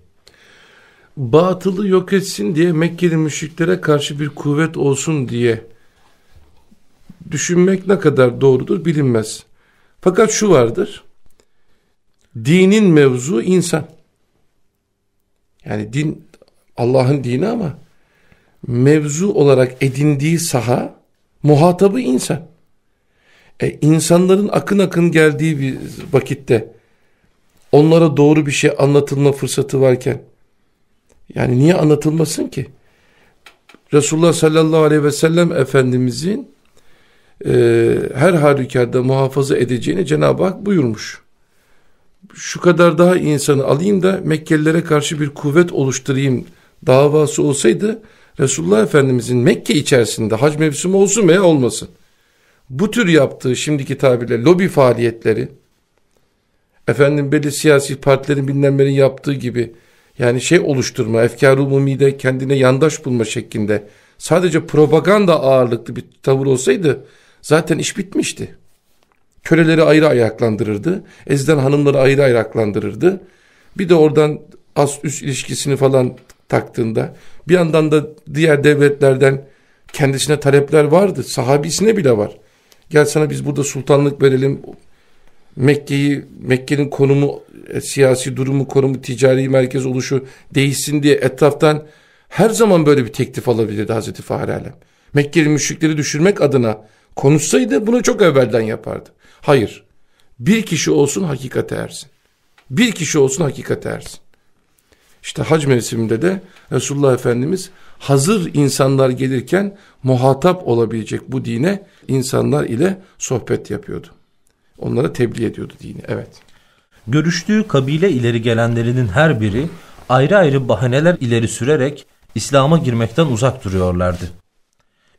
Batılı yok etsin diye Mekkeli müşriklere karşı bir kuvvet olsun diye düşünmek ne kadar doğrudur bilinmez. Fakat şu vardır. Dinin mevzu insan. Yani din Allah'ın dini ama mevzu olarak edindiği saha muhatabı insan. E, insanların akın akın geldiği bir vakitte onlara doğru bir şey anlatılma fırsatı varken yani niye anlatılmasın ki? Resulullah sallallahu aleyhi ve sellem Efendimizin e, her halükarda muhafaza edeceğini Cenab-ı Hak buyurmuş. Şu kadar daha insanı alayım da Mekkelilere karşı bir kuvvet oluşturayım davası olsaydı Resulullah Efendimizin Mekke içerisinde hac mevsimi olsun veya olmasın. Bu tür yaptığı şimdiki tabirle lobi faaliyetleri efendim belli siyasi partilerin bilinenlerin yaptığı gibi yani şey oluşturma, efkar umumide kendine yandaş bulma şeklinde sadece propaganda ağırlıklı bir tavır olsaydı Zaten iş bitmişti. Köleleri ayrı ayaklandırırdı. Ezden hanımları ayrı ayaklandırırdı. Bir de oradan az üst ilişkisini falan taktığında bir yandan da diğer devletlerden kendisine talepler vardı. Sahabisine bile var. Gel sana biz burada sultanlık verelim. Mekke'yi, Mekke'nin konumu, e, siyasi durumu, konumu, ticari merkez oluşu değişsin diye etraftan her zaman böyle bir teklif alabilirdi Hazreti Fahri Alem. Mekke'li müşrikleri düşürmek adına Konuşsaydı bunu çok evvelden yapardı. Hayır. Bir kişi olsun hakikate ersin. Bir kişi olsun hakikate ersin. İşte hac mevsiminde de Resulullah Efendimiz hazır insanlar gelirken muhatap olabilecek bu dine insanlar ile sohbet yapıyordu. Onlara tebliğ ediyordu dini. Evet. Görüştüğü kabile ileri gelenlerinin her biri ayrı ayrı bahaneler ileri sürerek İslam'a girmekten uzak duruyorlardı.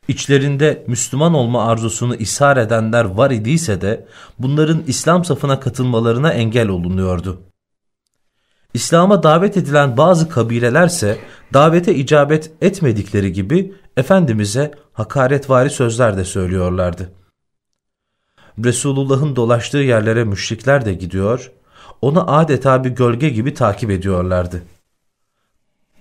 İçlerinde Müslüman olma arzusunu ishar edenler var idiyse de bunların İslam safına katılmalarına engel olunuyordu. İslam'a davet edilen bazı kabilelerse davete icabet etmedikleri gibi Efendimiz'e hakaretvari sözler de söylüyorlardı. Resulullah'ın dolaştığı yerlere müşrikler de gidiyor, onu adeta bir gölge gibi takip ediyorlardı.''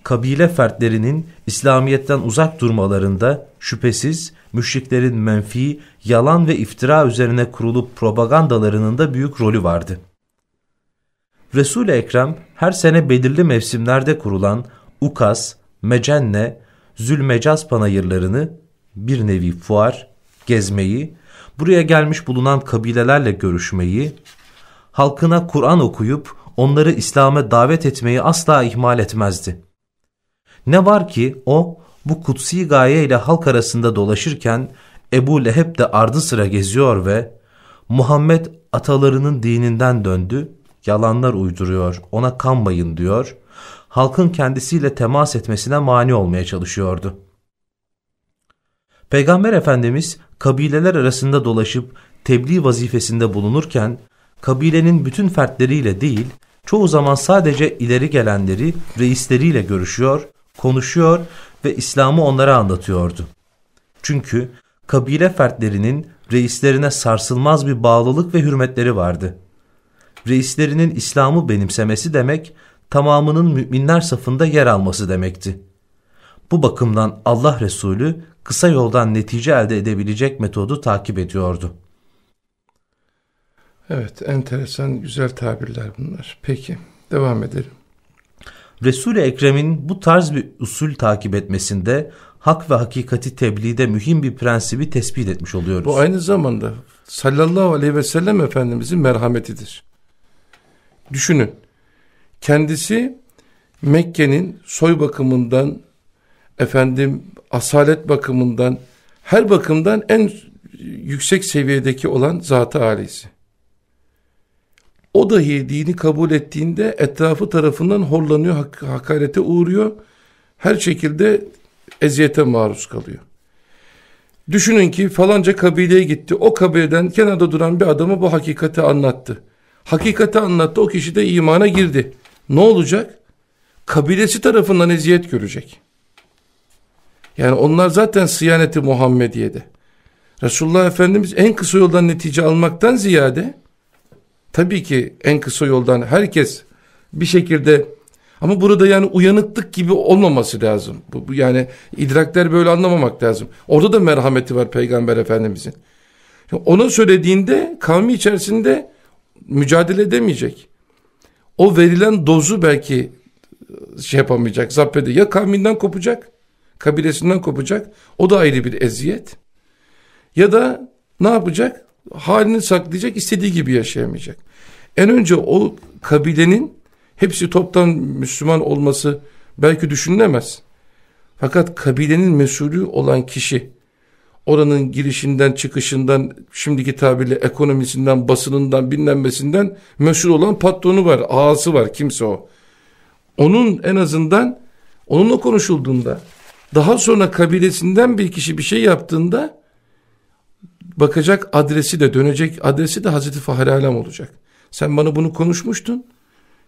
kabile fertlerinin İslamiyet'ten uzak durmalarında şüphesiz müşriklerin menfi, yalan ve iftira üzerine kurulup propagandalarının da büyük rolü vardı. Resul-i Ekrem her sene belirli mevsimlerde kurulan Ukas, Mecenne, Zülmecaz panayırlarını bir nevi fuar, gezmeyi, buraya gelmiş bulunan kabilelerle görüşmeyi, halkına Kur'an okuyup onları İslam'a davet etmeyi asla ihmal etmezdi. Ne var ki o bu kutsi gaye ile halk arasında dolaşırken Ebu Leheb de ardı sıra geziyor ve Muhammed atalarının dininden döndü, yalanlar uyduruyor, ona kanmayın diyor, halkın kendisiyle temas etmesine mani olmaya çalışıyordu. Peygamber Efendimiz kabileler arasında dolaşıp tebliğ vazifesinde bulunurken kabilenin bütün fertleriyle değil, çoğu zaman sadece ileri gelenleri reisleriyle görüşüyor konuşuyor ve İslam'ı onlara anlatıyordu. Çünkü kabile fertlerinin reislerine sarsılmaz bir bağlılık ve hürmetleri vardı. Reislerinin İslam'ı benimsemesi demek, tamamının müminler safında yer alması demekti. Bu bakımdan Allah Resulü kısa yoldan netice elde edebilecek metodu takip ediyordu. Evet, enteresan, güzel tabirler bunlar. Peki, devam edelim. Resul-i Ekrem'in bu tarz bir usul takip etmesinde hak ve hakikati tebliğde mühim bir prensibi tespit etmiş oluyoruz. Bu aynı zamanda sallallahu aleyhi ve sellem Efendimizin merhametidir. Düşünün, kendisi Mekke'nin soy bakımından, efendim asalet bakımından, her bakımdan en yüksek seviyedeki olan zat-ı alisi. O dahi dini kabul ettiğinde etrafı tarafından horlanıyor, hak hakarete uğruyor. Her şekilde eziyete maruz kalıyor. Düşünün ki falanca kabileye gitti. O kabileden kenarda duran bir adama bu hakikati anlattı. Hakikati anlattı. O kişi de imana girdi. Ne olacak? Kabilesi tarafından eziyet görecek. Yani onlar zaten sıyaneti Muhammediye'de. Resulullah Efendimiz en kısa yoldan netice almaktan ziyade Tabii ki en kısa yoldan herkes bir şekilde ama burada yani uyanıklık gibi olmaması lazım. Bu, bu yani idrakler böyle anlamamak lazım. Orada da merhameti var Peygamber Efendimizin. Ona söylediğinde kavmi içerisinde mücadele edemeyecek. O verilen dozu belki e, şey yapamayacak, zapt ede. Ya kavminden kopacak, kabilesinden kopacak. O da ayrı bir eziyet. Ya da ne yapacak? halini saklayacak, istediği gibi yaşayamayacak. En önce o kabilenin hepsi toptan Müslüman olması belki düşünülemez. Fakat kabilenin mesulü olan kişi oranın girişinden çıkışından şimdiki tabirle ekonomisinden basınından bilinmesinden mesul olan patronu var ağası var kimse o onun en azından onunla konuşulduğunda daha sonra kabilesinden bir kişi bir şey yaptığında bakacak adresi de dönecek adresi de Hazreti Fahri Alem olacak. Sen bana bunu konuşmuştun.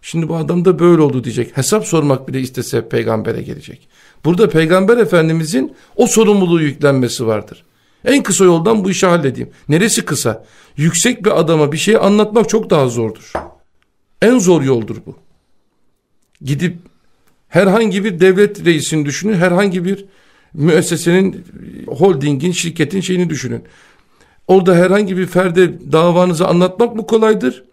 Şimdi bu adam da böyle oldu diyecek. Hesap sormak bile istese peygambere gelecek. Burada peygamber efendimizin o sorumluluğu yüklenmesi vardır. En kısa yoldan bu işi halledeyim. Neresi kısa? Yüksek bir adama bir şey anlatmak çok daha zordur. En zor yoldur bu. Gidip herhangi bir devlet reisini düşünün, herhangi bir müessesenin, holdingin, şirketin şeyini düşünün. Orada herhangi bir ferde davanızı anlatmak mı kolaydır?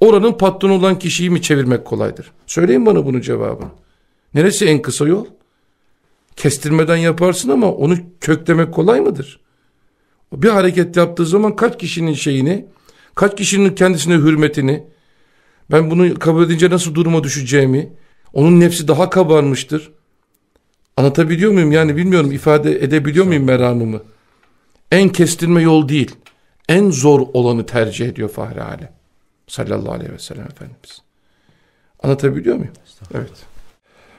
Oranın patronu olan kişiyi mi çevirmek kolaydır? Söyleyin bana bunun cevabını. Neresi en kısa yol? Kestirmeden yaparsın ama onu köklemek kolay mıdır? Bir hareket yaptığı zaman kaç kişinin şeyini, kaç kişinin kendisine hürmetini, ben bunu kabul edince nasıl duruma düşeceğimi, onun nefsi daha kabarmıştır. Anlatabiliyor muyum? Yani bilmiyorum ifade edebiliyor muyum meramımı? En kestirme yol değil. En zor olanı tercih ediyor Fahri Ali. Sallallahu aleyhi ve sellem Efendimiz. Anlatabiliyor muyum? Evet.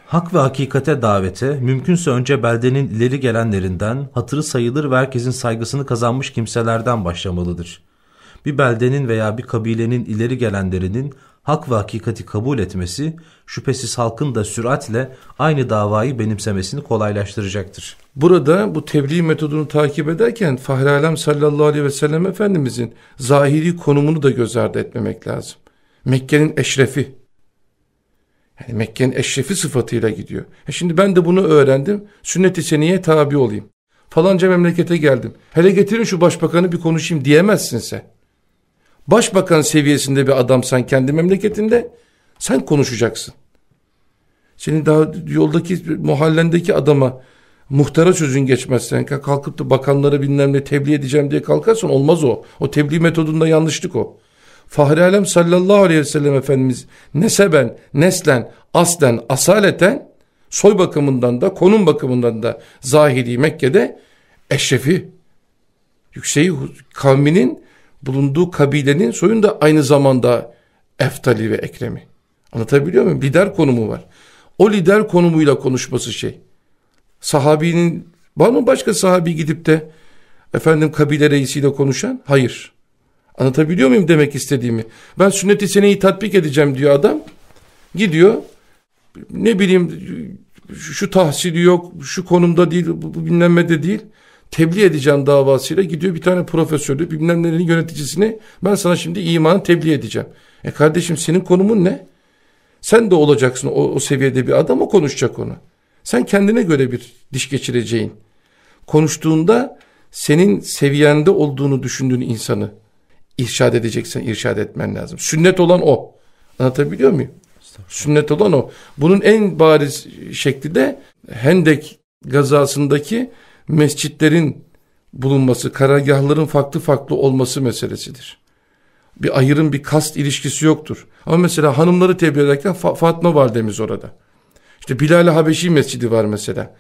Hak ve hakikate davete mümkünse önce beldenin ileri gelenlerinden, hatırı sayılır ve herkesin saygısını kazanmış kimselerden başlamalıdır. Bir beldenin veya bir kabilenin ileri gelenlerinin hak ve hakikati kabul etmesi şüphesiz halkın da süratle aynı davayı benimsemesini kolaylaştıracaktır. Burada bu tebliğ metodunu takip ederken Fahri Alem sallallahu aleyhi ve sellem Efendimizin zahiri konumunu da göz ardı etmemek lazım. Mekke'nin eşrefi. Yani Mekke'nin eşrefi sıfatıyla gidiyor. E şimdi ben de bunu öğrendim. Sünnet-i seniye tabi olayım. Falanca memlekete geldim. Hele getirin şu başbakanı bir konuşayım diyemezsin sen. Başbakan seviyesinde bir adamsan kendi memleketinde sen konuşacaksın. Senin daha yoldaki mahallendeki adama muhtara sözün geçmezsen kalkıp da bakanlara bilmem ne tebliğ edeceğim diye kalkarsan olmaz o. O tebliğ metodunda yanlışlık o. Fahri Alem sallallahu aleyhi ve sellem Efendimiz neseben, neslen, aslen, asaleten soy bakımından da konum bakımından da zahiri Mekke'de eşrefi, yükseği kavminin bulunduğu kabilenin soyun da aynı zamanda Eftali ve Ekrem'i. Anlatabiliyor muyum? Lider konumu var. O lider konumuyla konuşması şey. Sahabinin, var mı başka sahabi gidip de efendim kabile reisiyle konuşan? Hayır. Anlatabiliyor muyum demek istediğimi? Ben sünnet-i seneyi tatbik edeceğim diyor adam. Gidiyor. Ne bileyim şu tahsili yok, şu konumda değil, bu bilinmede değil tebliğ edeceğim davasıyla gidiyor bir tane profesörü bilmem nerenin yöneticisini ben sana şimdi imanı tebliğ edeceğim. E kardeşim senin konumun ne? Sen de olacaksın o, o seviyede bir adam o konuşacak onu. Sen kendine göre bir diş geçireceğin. Konuştuğunda senin seviyende olduğunu düşündüğün insanı irşad edeceksen irşad etmen lazım. Sünnet olan o. Anlatabiliyor muyum? Sünnet olan o. Bunun en bariz şekli de Hendek gazasındaki mescitlerin bulunması, karargahların farklı farklı olması meselesidir. Bir ayırın bir kast ilişkisi yoktur. Ama mesela hanımları tebliğ ederken Fa Fatma validemiz orada. İşte Bilal-i Habeşi mescidi var mesela.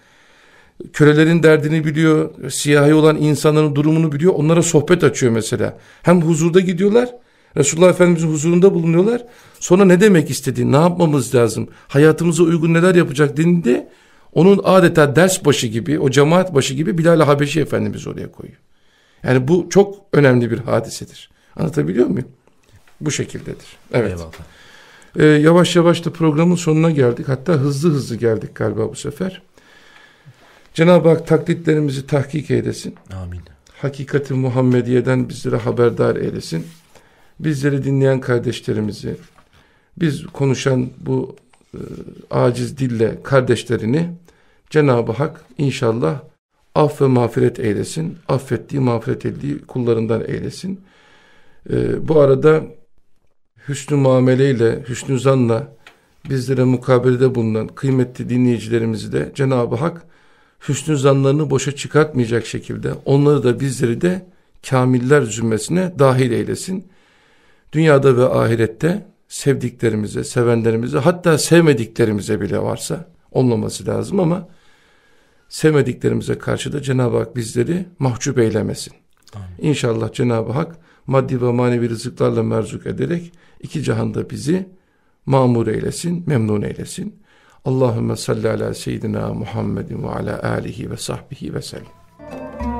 Kölelerin derdini biliyor, siyahi olan insanların durumunu biliyor, onlara sohbet açıyor mesela. Hem huzurda gidiyorlar, Resulullah Efendimizin huzurunda bulunuyorlar. Sonra ne demek istediği, ne yapmamız lazım, hayatımıza uygun neler yapacak denildi. Onun adeta ders başı gibi, o cemaat başı gibi Bilal-i Habeşi Efendimiz oraya koyuyor. Yani bu çok önemli bir hadisedir. Anlatabiliyor muyum? Bu şekildedir. Evet. Ee, yavaş yavaş da programın sonuna geldik. Hatta hızlı hızlı geldik galiba bu sefer. Cenab-ı Hak taklitlerimizi tahkik eylesin. Amin. Hakikati Muhammediye'den bizlere haberdar eylesin. Bizleri dinleyen kardeşlerimizi, biz konuşan bu e, aciz dille kardeşlerini Cenab-ı Hak inşallah af ve mağfiret eylesin. Affettiği, mağfiret ettiği kullarından eylesin. Ee, bu arada hüsnü muameleyle, hüsnü zanla bizlere mukabelede bulunan kıymetli dinleyicilerimizi de Cenab-ı Hak hüsnü zanlarını boşa çıkartmayacak şekilde onları da bizleri de kamiller cümlesine dahil eylesin. Dünyada ve ahirette sevdiklerimize, sevenlerimize hatta sevmediklerimize bile varsa olmaması lazım ama sevmediklerimize karşı da Cenab-ı Hak bizleri mahcup eylemesin. Amin. İnşallah Cenab-ı Hak maddi ve manevi rızıklarla merzuk ederek iki cihanda bizi mamur eylesin, memnun eylesin. Allahümme salli ala seyyidina Muhammedin ve ala alihi ve sahbihi ve sellem.